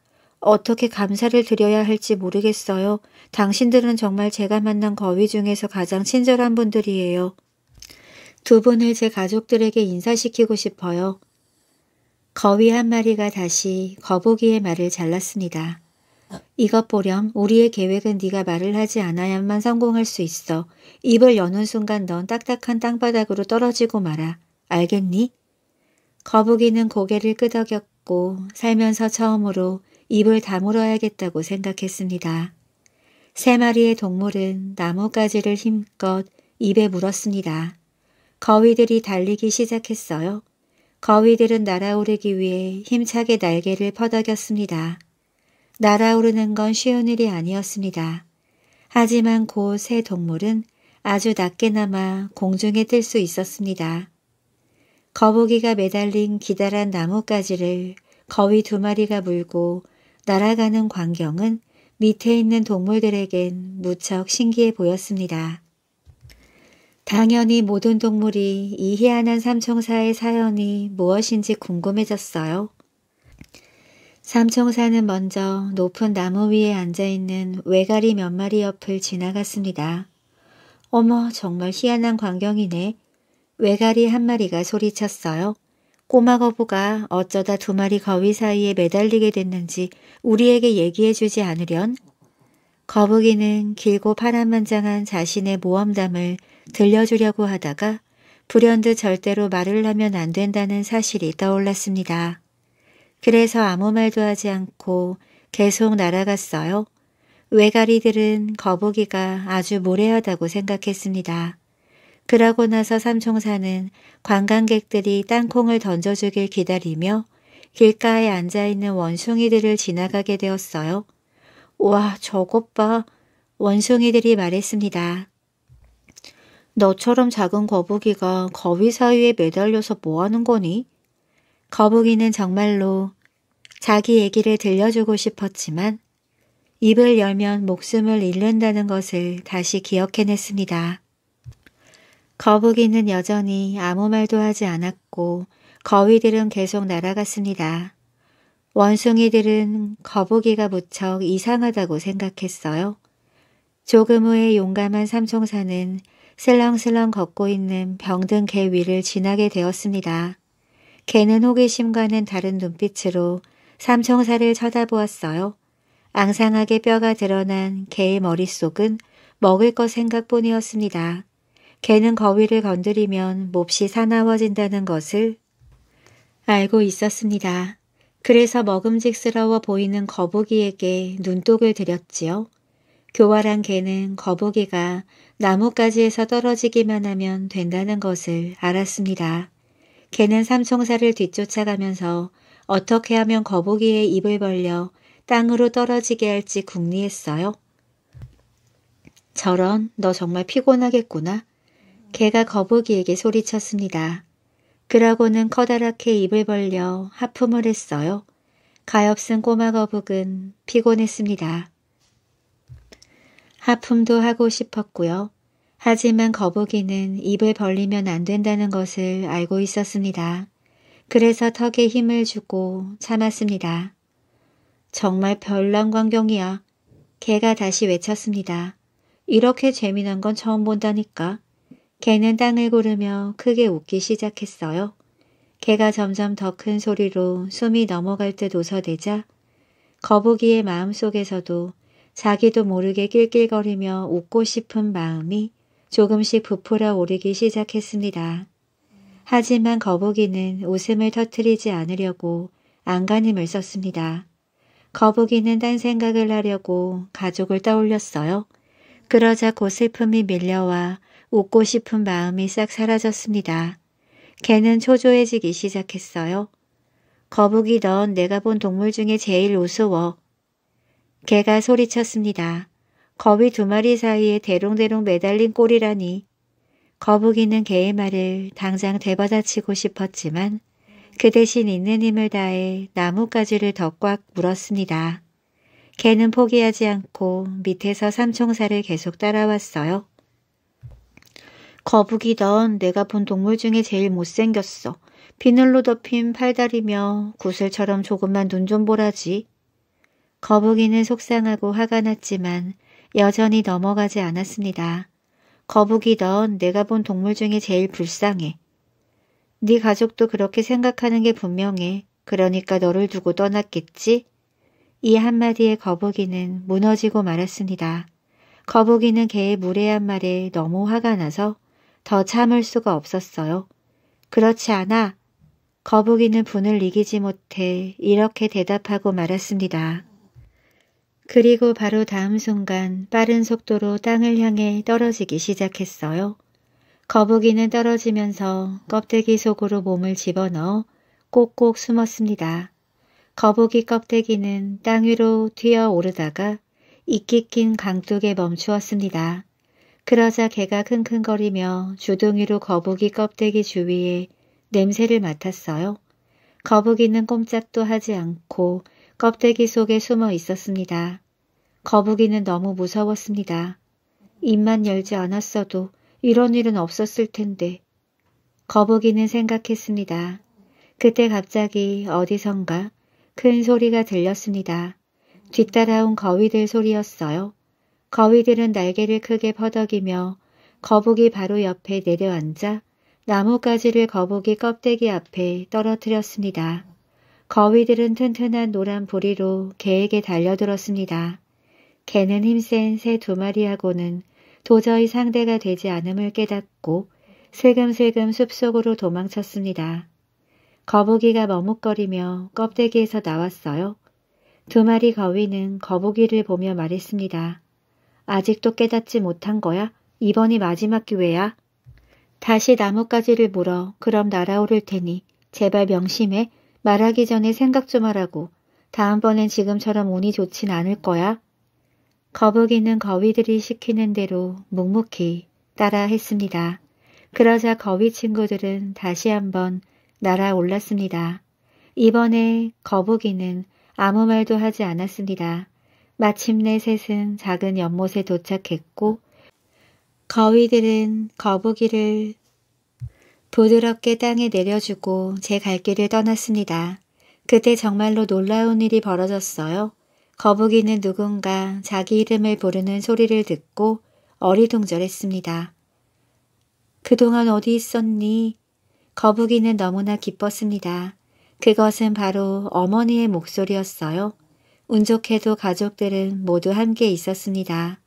어떻게 감사를 드려야 할지 모르겠어요. 당신들은 정말 제가 만난 거위 중에서 가장 친절한 분들이에요. 두 분을 제 가족들에게 인사시키고 싶어요. 거위 한 마리가 다시 거북이의 말을 잘랐습니다. 이것 보렴 우리의 계획은 네가 말을 하지 않아야만 성공할 수 있어. 입을 여는 순간 넌 딱딱한 땅바닥으로 떨어지고 말아. 알겠니? 거북이는 고개를 끄덕였고 살면서 처음으로 입을 다물어야겠다고 생각했습니다. 세 마리의 동물은 나뭇가지를 힘껏 입에 물었습니다. 거위들이 달리기 시작했어요. 거위들은 날아오르기 위해 힘차게 날개를 퍼덕였습니다. 날아오르는 건 쉬운 일이 아니었습니다. 하지만 곧새 동물은 아주 낮게나마 공중에 뜰 수 있었습니다. 거북이가 매달린 기다란 나뭇가지를 거위 두 마리가 물고 날아가는 광경은 밑에 있는 동물들에겐 무척 신기해 보였습니다. 당연히 모든 동물이 이 희한한 삼총사의 사연이 무엇인지 궁금해졌어요. 삼총사는 먼저 높은 나무 위에 앉아있는 외가리 몇 마리 옆을 지나갔습니다. 어머 정말 희한한 광경이네. 외가리 한 마리가 소리쳤어요. 꼬마 거부가 어쩌다 두 마리 거위 사이에 매달리게 됐는지 우리에게 얘기해주지 않으련? 거북이는 길고 파란만장한 자신의 모험담을 들려주려고 하다가 불현듯 절대로 말을 하면 안 된다는 사실이 떠올랐습니다. 그래서 아무 말도 하지 않고 계속 날아갔어요. 외가리들은 거북이가 아주 모래하다고 생각했습니다. 그러고 나서 삼총사는 관광객들이 땅콩을 던져주길 기다리며 길가에 앉아있는 원숭이들을 지나가게 되었어요. 와 저것 봐 원숭이들이 말했습니다. 너처럼 작은 거북이가 거위 사이에 매달려서 뭐하는 거니? 거북이는 정말로 자기 얘기를 들려주고 싶었지만 입을 열면 목숨을 잃는다는 것을 다시 기억해냈습니다. 거북이는 여전히 아무 말도 하지 않았고 거위들은 계속 날아갔습니다. 원숭이들은 거북이가 무척 이상하다고 생각했어요. 조금 후에 용감한 삼총사는 슬렁슬렁 걷고 있는 병든 개 위를 지나게 되었습니다. 개는 호기심과는 다른 눈빛으로 삼총사를 쳐다보았어요. 앙상하게 뼈가 드러난 개의 머릿속은 먹을 것 생각뿐이었습니다. 개는 거위를 건드리면 몹시 사나워진다는 것을 알고 있었습니다. 그래서 먹음직스러워 보이는 거북이에게 눈독을 들였지요. 교활한 개는 거북이가 나뭇가지에서 떨어지기만 하면 된다는 것을 알았습니다. 개는 삼총사를 뒤쫓아가면서 어떻게 하면 거북이의 입을 벌려 땅으로 떨어지게 할지 궁리했어요. 저런, 너 정말 피곤하겠구나. 개가 거북이에게 소리쳤습니다. 그러고는 커다랗게 입을 벌려 하품을 했어요. 가엾은 꼬마 거북은 피곤했습니다. 하품도 하고 싶었고요. 하지만 거북이는 입을 벌리면 안 된다는 것을 알고 있었습니다. 그래서 턱에 힘을 주고 참았습니다. 정말 별난 광경이야. 개가 다시 외쳤습니다. 이렇게 재미난 건 처음 본다니까. 개는 땅을 고르며 크게 웃기 시작했어요. 개가 점점 더 큰 소리로 숨이 넘어갈 듯 웃어대자 거북이의 마음속에서도 자기도 모르게 낄낄거리며 웃고 싶은 마음이 조금씩 부풀어 오르기 시작했습니다. 하지만 거북이는 웃음을 터트리지 않으려고 안간힘을 썼습니다. 거북이는 딴 생각을 하려고 가족을 떠올렸어요. 그러자 곧슬픔이 밀려와 웃고 싶은 마음이 싹 사라졌습니다. 개는 초조해지기 시작했어요. 거북이 넌 내가 본 동물 중에 제일 우스워. 개가 소리쳤습니다. 거위 두 마리 사이에 대롱대롱 매달린 꼴이라니. 거북이는 개의 말을 당장 되받아치고 싶었지만 그 대신 있는 힘을 다해 나뭇가지를 더 꽉 물었습니다. 개는 포기하지 않고 밑에서 삼총사를 계속 따라왔어요. 거북이 넌 내가 본 동물 중에 제일 못생겼어. 비늘로 덮인 팔다리며 구슬처럼 조금만 눈 좀 보라지. 거북이는 속상하고 화가 났지만 여전히 넘어가지 않았습니다. 거북이 던 내가 본 동물 중에 제일 불쌍해. 네 가족도 그렇게 생각하는 게 분명해. 그러니까 너를 두고 떠났겠지? 이 한마디에 거북이는 무너지고 말았습니다. 거북이는 개의 무례한 말에 너무 화가 나서 더 참을 수가 없었어요. 그렇지 않아. 거북이는 분을 이기지 못해 이렇게 대답하고 말았습니다. 그리고 바로 다음 순간 빠른 속도로 땅을 향해 떨어지기 시작했어요. 거북이는 떨어지면서 껍데기 속으로 몸을 집어넣어 꼭꼭 숨었습니다. 거북이 껍데기는 땅 위로 튀어오르다가 이끼 낀 강둑에 멈추었습니다. 그러자 개가 킁킁거리며 주둥이로 거북이 껍데기 주위에 냄새를 맡았어요. 거북이는 꼼짝도 하지 않고 껍데기 속에 숨어 있었습니다. 거북이는 너무 무서웠습니다. 입만 열지 않았어도 이런 일은 없었을 텐데. 거북이는 생각했습니다. 그때 갑자기 어디선가 큰 소리가 들렸습니다. 뒤따라온 거위들 소리였어요. 거위들은 날개를 크게 퍼덕이며 거북이 바로 옆에 내려앉아 나뭇가지를 거북이 껍데기 앞에 떨어뜨렸습니다. 거위들은 튼튼한 노란 부리로 개에게 달려들었습니다. 개는 힘센 새 두 마리하고는 도저히 상대가 되지 않음을 깨닫고 슬금슬금 숲속으로 도망쳤습니다. 거북이가 머뭇거리며 껍데기에서 나왔어요. 두 마리 거위는 거북이를 보며 말했습니다. 아직도 깨닫지 못한 거야? 이번이 마지막 기회야? 다시 나뭇가지를 물어 그럼 날아오를 테니 제발 명심해 말하기 전에 생각 좀 하라고. 다음번엔 지금처럼 운이 좋진 않을 거야. 거북이는 거위들이 시키는 대로 묵묵히 따라 했습니다. 그러자 거위 친구들은 다시 한번 날아올랐습니다. 이번에 거북이는 아무 말도 하지 않았습니다. 마침내 셋은 작은 연못에 도착했고 거위들은 거북이를 부드럽게 땅에 내려주고 제 갈 길을 떠났습니다. 그때 정말로 놀라운 일이 벌어졌어요. 거북이는 누군가 자기 이름을 부르는 소리를 듣고 어리둥절했습니다. 그동안 어디 있었니? 거북이는 너무나 기뻤습니다. 그것은 바로 어머니의 목소리였어요. 운 좋게도 가족들은 모두 함께 있었습니다.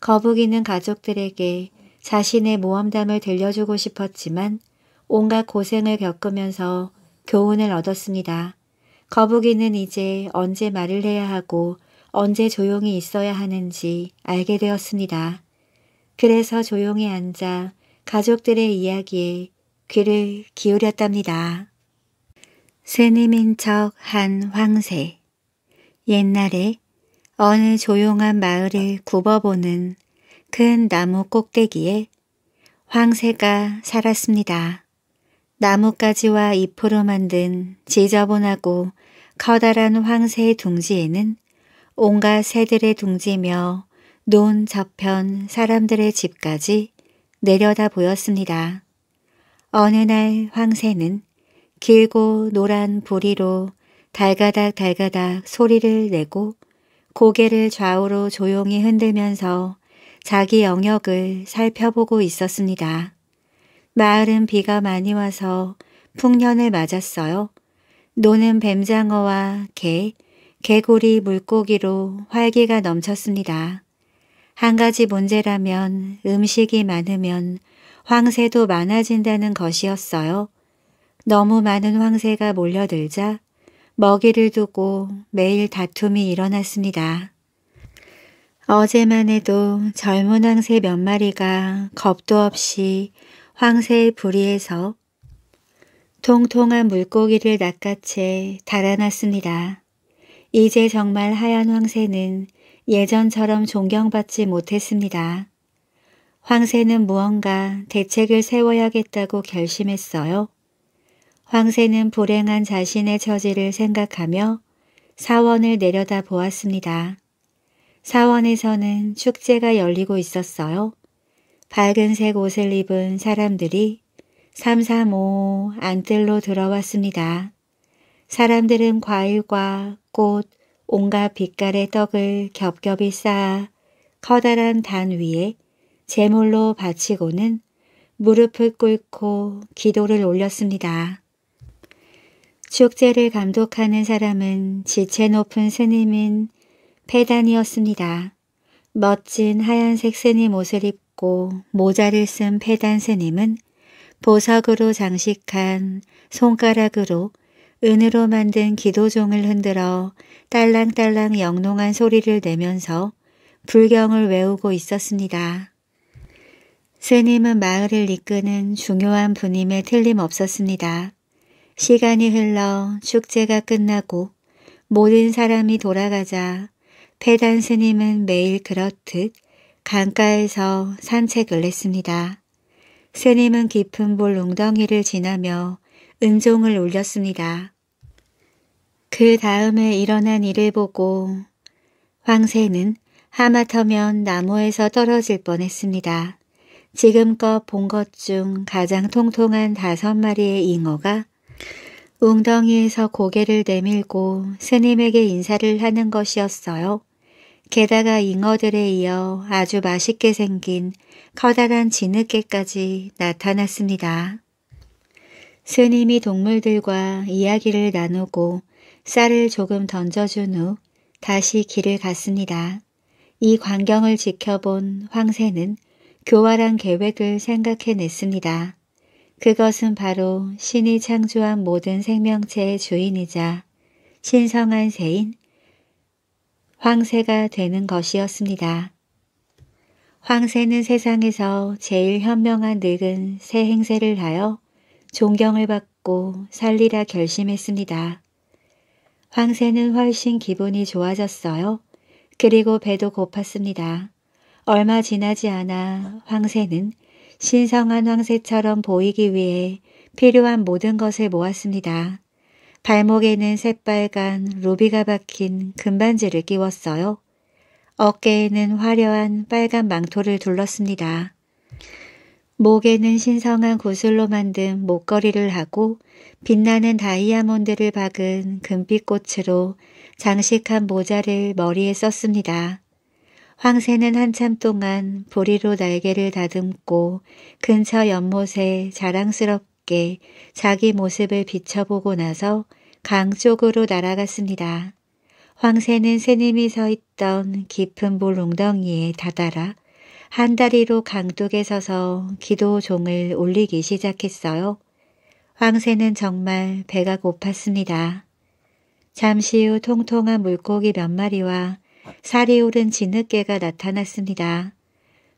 거북이는 가족들에게 자신의 모험담을 들려주고 싶었지만 온갖 고생을 겪으면서 교훈을 얻었습니다. 거북이는 이제 언제 말을 해야 하고 언제 조용히 있어야 하는지 알게 되었습니다. 그래서 조용히 앉아 가족들의 이야기에 귀를 기울였답니다. 새님인 척 한 황새 옛날에 어느 조용한 마을을 굽어보는 큰 나무 꼭대기에 황새가 살았습니다. 나뭇가지와 잎으로 만든 지저분하고 커다란 황새의 둥지에는 온갖 새들의 둥지며 논 저편 사람들의 집까지 내려다 보였습니다. 어느 날 황새는 길고 노란 부리로 달가닥 달가닥 소리를 내고 고개를 좌우로 조용히 흔들면서 자기 영역을 살펴보고 있었습니다. 마을은 비가 많이 와서 풍년을 맞았어요. 노는 뱀장어와 개, 개구리, 물고기로 활기가 넘쳤습니다. 한 가지 문제라면 음식이 많으면 황새도 많아진다는 것이었어요. 너무 많은 황새가 몰려들자 먹이를 두고 매일 다툼이 일어났습니다. 어제만 해도 젊은 황새 몇 마리가 겁도 없이 황새의 부리에서 통통한 물고기를 낚아채 달아났습니다. 이제 정말 하얀 황새는 예전처럼 존경받지 못했습니다. 황새는 무언가 대책을 세워야겠다고 결심했어요. 황새는 불행한 자신의 처지를 생각하며 사원을 내려다 보았습니다. 사원에서는 축제가 열리고 있었어요. 밝은색 옷을 입은 사람들이 삼삼오 안뜰로 들어왔습니다. 사람들은 과일과 꽃, 온갖 빛깔의 떡을 겹겹이 쌓아 커다란 단 위에 제물로 바치고는 무릎을 꿇고 기도를 올렸습니다. 축제를 감독하는 사람은 지체 높은 스님인 페단이었습니다. 멋진 하얀색 스님 옷을 입고 벗고 모자를 쓴폐단 스님은 보석으로 장식한 손가락으로 은으로 만든 기도종을 흔들어 딸랑딸랑 영롱한 소리를 내면서 불경을 외우고 있었습니다. 스님은 마을을 이끄는 중요한 분임에 틀림없었습니다. 시간이 흘러 축제가 끝나고 모든 사람이 돌아가자 폐단 스님은 매일 그렇듯 강가에서 산책을 했습니다. 스님은 깊은 볼 웅덩이를 지나며 은종을 올렸습니다. 그 다음에 일어난 일을 보고 황새는 하마터면 나무에서 떨어질 뻔했습니다. 지금껏 본 것 중 가장 통통한 다섯 마리의 잉어가 웅덩이에서 고개를 내밀고 스님에게 인사를 하는 것이었어요. 게다가 잉어들에 이어 아주 맛있게 생긴 커다란 진흙개까지 나타났습니다. 스님이 동물들과 이야기를 나누고 쌀을 조금 던져준 후 다시 길을 갔습니다. 이 광경을 지켜본 황새는 교활한 계획을 생각해냈습니다. 그것은 바로 신이 창조한 모든 생명체의 주인이자 신성한 새인 황새가 되는 것이었습니다. 황새는 세상에서 제일 현명한 늙은 새 행세를 하여 존경을 받고 살리라 결심했습니다. 황새는 훨씬 기분이 좋아졌어요. 그리고 배도 고팠습니다. 얼마 지나지 않아 황새는 신성한 황새처럼 보이기 위해 필요한 모든 것을 모았습니다. 발목에는 새빨간 로비가 박힌 금반지를 끼웠어요. 어깨에는 화려한 빨간 망토를 둘렀습니다. 목에는 신성한 구슬로 만든 목걸이를 하고 빛나는 다이아몬드를 박은 금빛꽃으로 장식한 모자를 머리에 썼습니다. 황새는 한참 동안 보리로 날개를 다듬고 근처 연못에 자랑스럽게 아게 자기 모습을 비춰보고 나서 강 쪽으로 날아갔습니다. 황새는 새님이 서 있던 깊은 물 웅덩이에 다다라 한 다리로 강둑에 서서 기도종을 올리기 시작했어요. 황새는 정말 배가 고팠습니다. 잠시 후 통통한 물고기 몇 마리와 살이 오른 진흙개가 나타났습니다.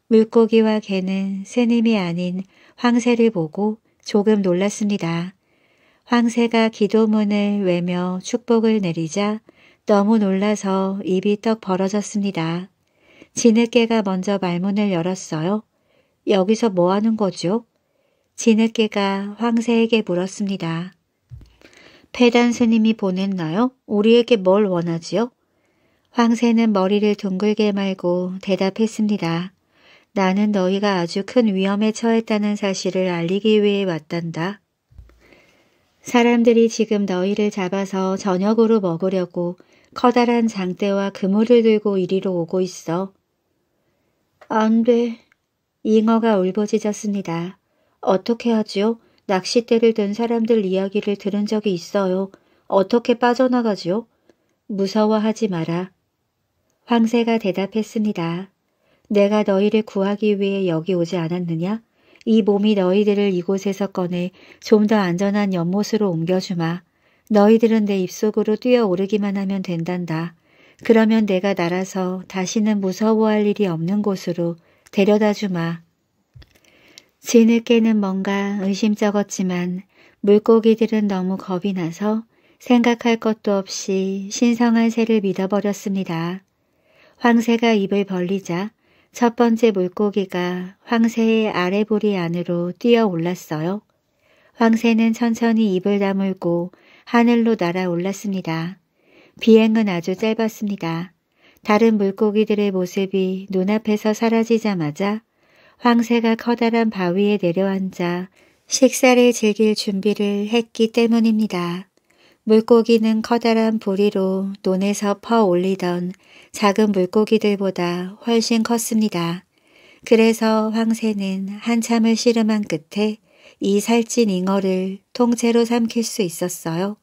물고기와 개는 새님이 아닌 황새를 보고 조금 놀랐습니다. 황새가 기도문을 외며 축복을 내리자 너무 놀라서 입이 떡 벌어졌습니다. 진흙개가 먼저 말문을 열었어요. 여기서 뭐 하는 거죠? 진흙개가 황새에게 물었습니다. 패단 스님이 보냈나요? 우리에게 뭘 원하지요? 황새는 머리를 둥글게 말고 대답했습니다. 나는 너희가 아주 큰 위험에 처했다는 사실을 알리기 위해 왔단다. 사람들이 지금 너희를 잡아서 저녁으로 먹으려고 커다란 장대와 그물을 들고 이리로 오고 있어. 안 돼. 잉어가 울부짖었습니다. 어떻게 하지요? 낚싯대를 든 사람들 이야기를 들은 적이 있어요. 어떻게 빠져나가지요? 무서워하지 마라. 황새가 대답했습니다. 내가 너희를 구하기 위해 여기 오지 않았느냐? 이 몸이 너희들을 이곳에서 꺼내 좀 더 안전한 연못으로 옮겨주마. 너희들은 내 입속으로 뛰어오르기만 하면 된단다. 그러면 내가 날아서 다시는 무서워할 일이 없는 곳으로 데려다 주마. 뒤늦게는 뭔가 의심쩍었지만 물고기들은 너무 겁이 나서 생각할 것도 없이 신성한 새를 믿어버렸습니다. 황새가 입을 벌리자 첫 번째 물고기가 황새의 아래보리 안으로 뛰어올랐어요. 황새는 천천히 입을 다물고 하늘로 날아올랐습니다. 비행은 아주 짧았습니다. 다른 물고기들의 모습이 눈앞에서 사라지자마자 황새가 커다란 바위에 내려앉아 식사를 즐길 준비를 했기 때문입니다. 물고기는 커다란 부리로 논에서 퍼올리던 작은 물고기들보다 훨씬 컸습니다. 그래서 황새는 한참을 씨름한 끝에 이 살찐 잉어를 통째로 삼킬 수 있었어요.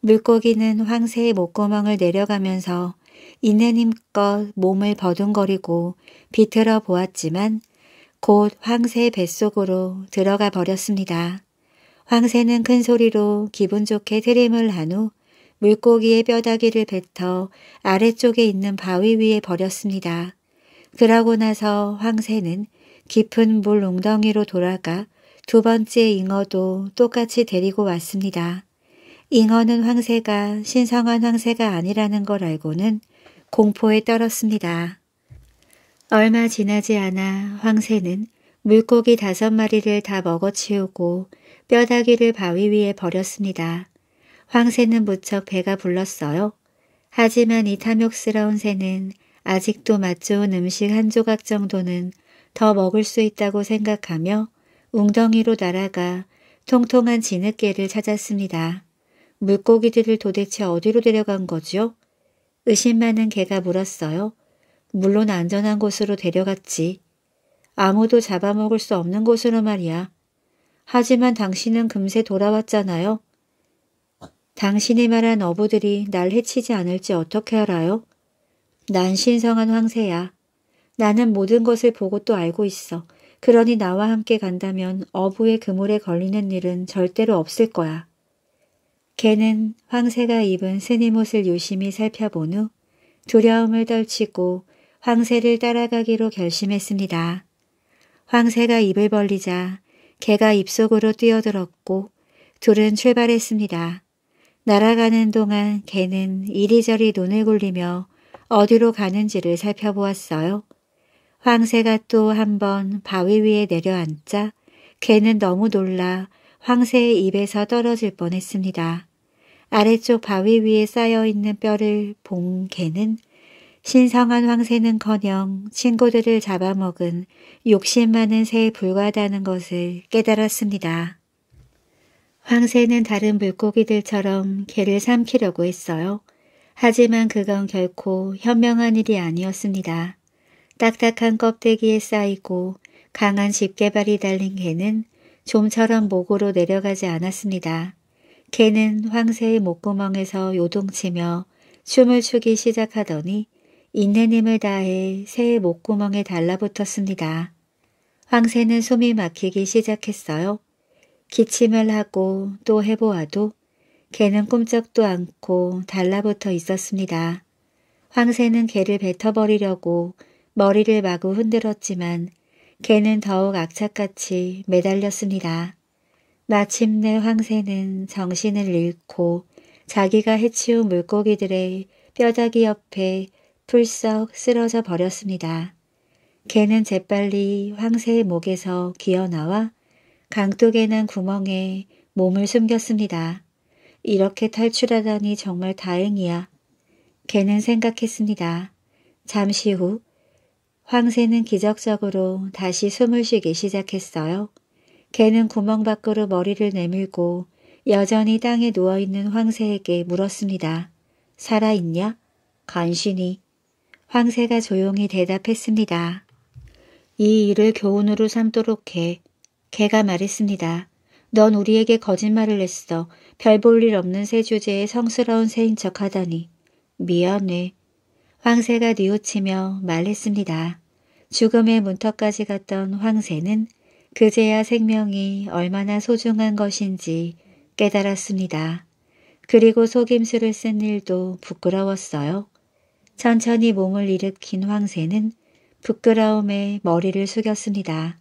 물고기는 황새의 목구멍을 내려가면서 인내님껏 몸을 버둥거리고 비틀어 보았지만 곧 황새의 뱃속으로 들어가 버렸습니다. 황새는 큰 소리로 기분 좋게 트림을한 후 물고기의 뼈다귀를 뱉어 아래쪽에 있는 바위 위에 버렸습니다. 그러고 나서 황새는 깊은 물 웅덩이로 돌아가 두 번째 잉어도 똑같이 데리고 왔습니다. 잉어는 황새가 신성한 황새가 아니라는 걸 알고는 공포에 떨었습니다. 얼마 지나지 않아 황새는 물고기 다섯 마리를 다 먹어치우고 뼈다귀를 바위 위에 버렸습니다. 황새는 무척 배가 불렀어요. 하지만 이 탐욕스러운 새는 아직도 맛 좋은 음식 한 조각 정도는 더 먹을 수 있다고 생각하며 웅덩이로 날아가 통통한 진흙개를 찾았습니다. 물고기들을 도대체 어디로 데려간 거지요? 의심 많은 개가 물었어요. 물론 안전한 곳으로 데려갔지. 아무도 잡아먹을 수 없는 곳으로 말이야. 하지만 당신은 금세 돌아왔잖아요. 당신이 말한 어부들이 날 해치지 않을지 어떻게 알아요? 난 신성한 황새야. 나는 모든 것을 보고 또 알고 있어. 그러니 나와 함께 간다면 어부의 그물에 걸리는 일은 절대로 없을 거야. 개는 황새가 입은 스님 옷을 유심히 살펴본 후 두려움을 떨치고 황새를 따라가기로 결심했습니다. 황새가 입을 벌리자 개가 입속으로 뛰어들었고 둘은 출발했습니다. 날아가는 동안 개는 이리저리 눈을 굴리며 어디로 가는지를 살펴보았어요. 황새가 또 한 번 바위 위에 내려앉자 개는 너무 놀라 황새의 입에서 떨어질 뻔했습니다. 아래쪽 바위 위에 쌓여있는 뼈를 본 개는 신성한 황새는커녕 친구들을 잡아먹은 욕심 많은 새에 불과하다는 것을 깨달았습니다. 황새는 다른 물고기들처럼 개를 삼키려고 했어요. 하지만 그건 결코 현명한 일이 아니었습니다. 딱딱한 껍데기에 쌓이고 강한 집게발이 달린 개는 좀처럼 목으로 내려가지 않았습니다. 개는 황새의 목구멍에서 요동치며 춤을 추기 시작하더니 인내 힘을 다해 새의 목구멍에 달라붙었습니다. 황새는 숨이 막히기 시작했어요. 기침을 하고 또 해보아도 개는 꿈쩍도 않고 달라붙어 있었습니다. 황새는 개를 뱉어버리려고 머리를 마구 흔들었지만 개는 더욱 악착같이 매달렸습니다. 마침내 황새는 정신을 잃고 자기가 해치운 물고기들의 뼈다귀 옆에 툴썩 쓰러져 버렸습니다. 개는 재빨리 황새의 목에서 기어나와 강둑에 난 구멍에 몸을 숨겼습니다. 이렇게 탈출하다니 정말 다행이야. 개는 생각했습니다. 잠시 후 황새는 기적적으로 다시 숨을 쉬기 시작했어요. 개는 구멍 밖으로 머리를 내밀고 여전히 땅에 누워있는 황새에게 물었습니다. 살아있냐? 간신히. 황새가 조용히 대답했습니다. 이 일을 교훈으로 삼도록 해. 개가 말했습니다. 넌 우리에게 거짓말을 했어. 별 볼 일 없는 새 주제에 성스러운 새인 척 하다니. 미안해. 황새가 뉘우치며 말했습니다. 죽음의 문턱까지 갔던 황새는 그제야 생명이 얼마나 소중한 것인지 깨달았습니다. 그리고 속임수를 쓴 일도 부끄러웠어요. 천천히 몸을 일으킨 황새는 부끄러움에 머리를 숙였습니다.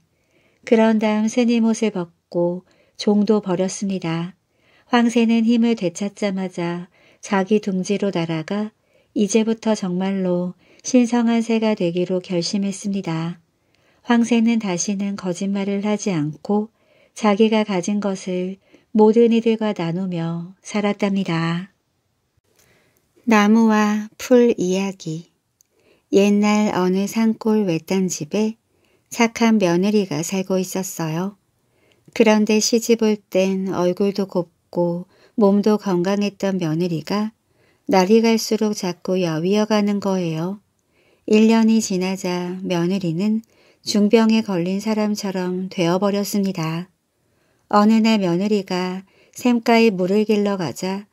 그런 다음 새님 옷을 벗고 종도 버렸습니다. 황새는 힘을 되찾자마자 자기 둥지로 날아가 이제부터 정말로 신성한 새가 되기로 결심했습니다. 황새는 다시는 거짓말을 하지 않고 자기가 가진 것을 모든 이들과 나누며 살았답니다. 나무와 풀 이야기 옛날 어느 산골 외딴 집에 착한 며느리가 살고 있었어요. 그런데 시집 올 땐 얼굴도 곱고 몸도 건강했던 며느리가 날이 갈수록 자꾸 여위어가는 거예요. 1년이 지나자 며느리는 중병에 걸린 사람처럼 되어버렸습니다. 어느 날 며느리가 샘가에 물을 길러 가자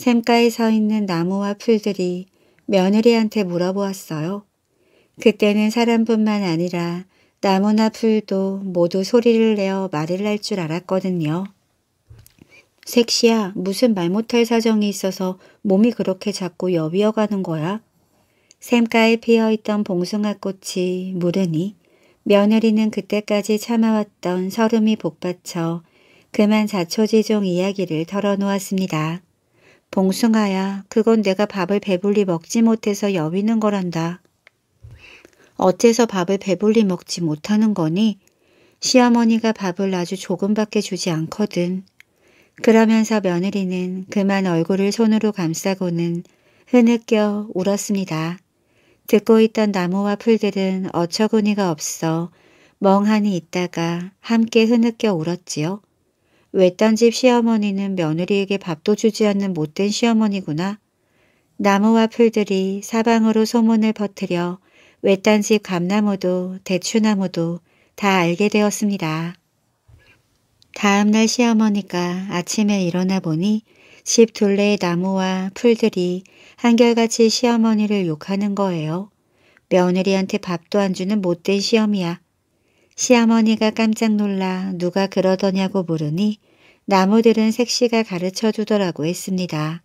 샘가에 서 있는 나무와 풀들이 며느리한테 물어보았어요. 그때는 사람뿐만 아니라 나무나 풀도 모두 소리를 내어 말을 할 줄 알았거든요. 섹시야 무슨 말 못할 사정이 있어서 몸이 그렇게 자꾸 여비어가는 거야? 샘가에 피어있던 봉숭아꽃이 무르니 며느리는 그때까지 참아왔던 서름이 복받쳐 그만 자초지종 이야기를 털어놓았습니다. 봉숭아야 그건 내가 밥을 배불리 먹지 못해서 여위는 거란다. 어째서 밥을 배불리 먹지 못하는 거니? 시어머니가 밥을 아주 조금밖에 주지 않거든. 그러면서 며느리는 그만 얼굴을 손으로 감싸고는 흐느껴 울었습니다. 듣고 있던 나무와 풀들은 어처구니가 없어 멍하니 있다가 함께 흐느껴 울었지요. 외딴집 시어머니는 며느리에게 밥도 주지 않는 못된 시어머니구나. 나무와 풀들이 사방으로 소문을 퍼뜨려 외딴집 감나무도 대추나무도 다 알게 되었습니다. 다음날 시어머니가 아침에 일어나 보니 집 둘레의 나무와 풀들이 한결같이 시어머니를 욕하는 거예요. 며느리한테 밥도 안 주는 못된 시험이야. 시어머니가 깜짝 놀라 누가 그러더냐고 물으니 나무들은 색시가 가르쳐 주더라고 했습니다.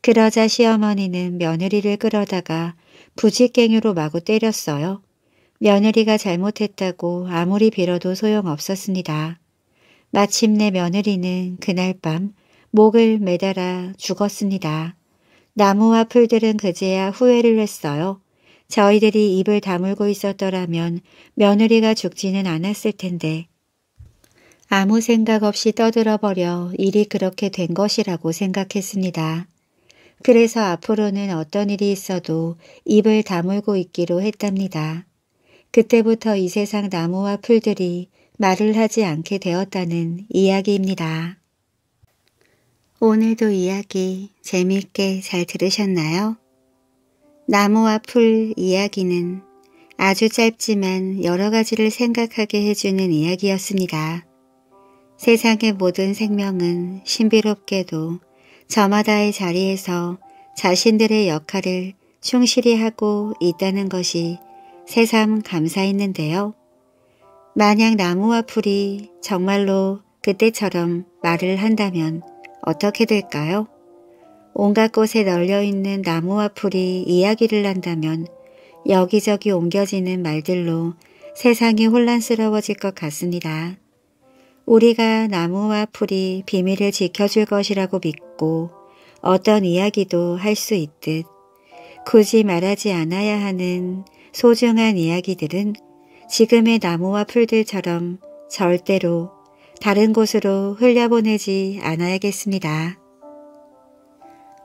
그러자 시어머니는 며느리를 끌어다가 부지깽이로 마구 때렸어요. 며느리가 잘못했다고 아무리 빌어도 소용없었습니다. 마침내 며느리는 그날 밤 목을 매달아 죽었습니다. 나무와 풀들은 그제야 후회를 했어요. 저희들이 입을 다물고 있었더라면 며느리가 죽지는 않았을 텐데 아무 생각 없이 떠들어버려 일이 그렇게 된 것이라고 생각했습니다. 그래서 앞으로는 어떤 일이 있어도 입을 다물고 있기로 했답니다. 그때부터 이 세상 나무와 풀들이 말을 하지 않게 되었다는 이야기입니다. 오늘도 이야기 재미있게 잘 들으셨나요? 나무와 풀 이야기는 아주 짧지만 여러 가지를 생각하게 해주는 이야기였습니다. 세상의 모든 생명은 신비롭게도 저마다의 자리에서 자신들의 역할을 충실히 하고 있다는 것이 새삼 감사했는데요. 만약 나무와 풀이 정말로 그때처럼 말을 한다면 어떻게 될까요? 온갖 곳에 널려있는 나무와 풀이 이야기를 한다면 여기저기 옮겨지는 말들로 세상이 혼란스러워질 것 같습니다. 우리가 나무와 풀이 비밀을 지켜줄 것이라고 믿고 어떤 이야기도 할 수 있듯 굳이 말하지 않아야 하는 소중한 이야기들은 지금의 나무와 풀들처럼 절대로 다른 곳으로 흘려보내지 않아야겠습니다.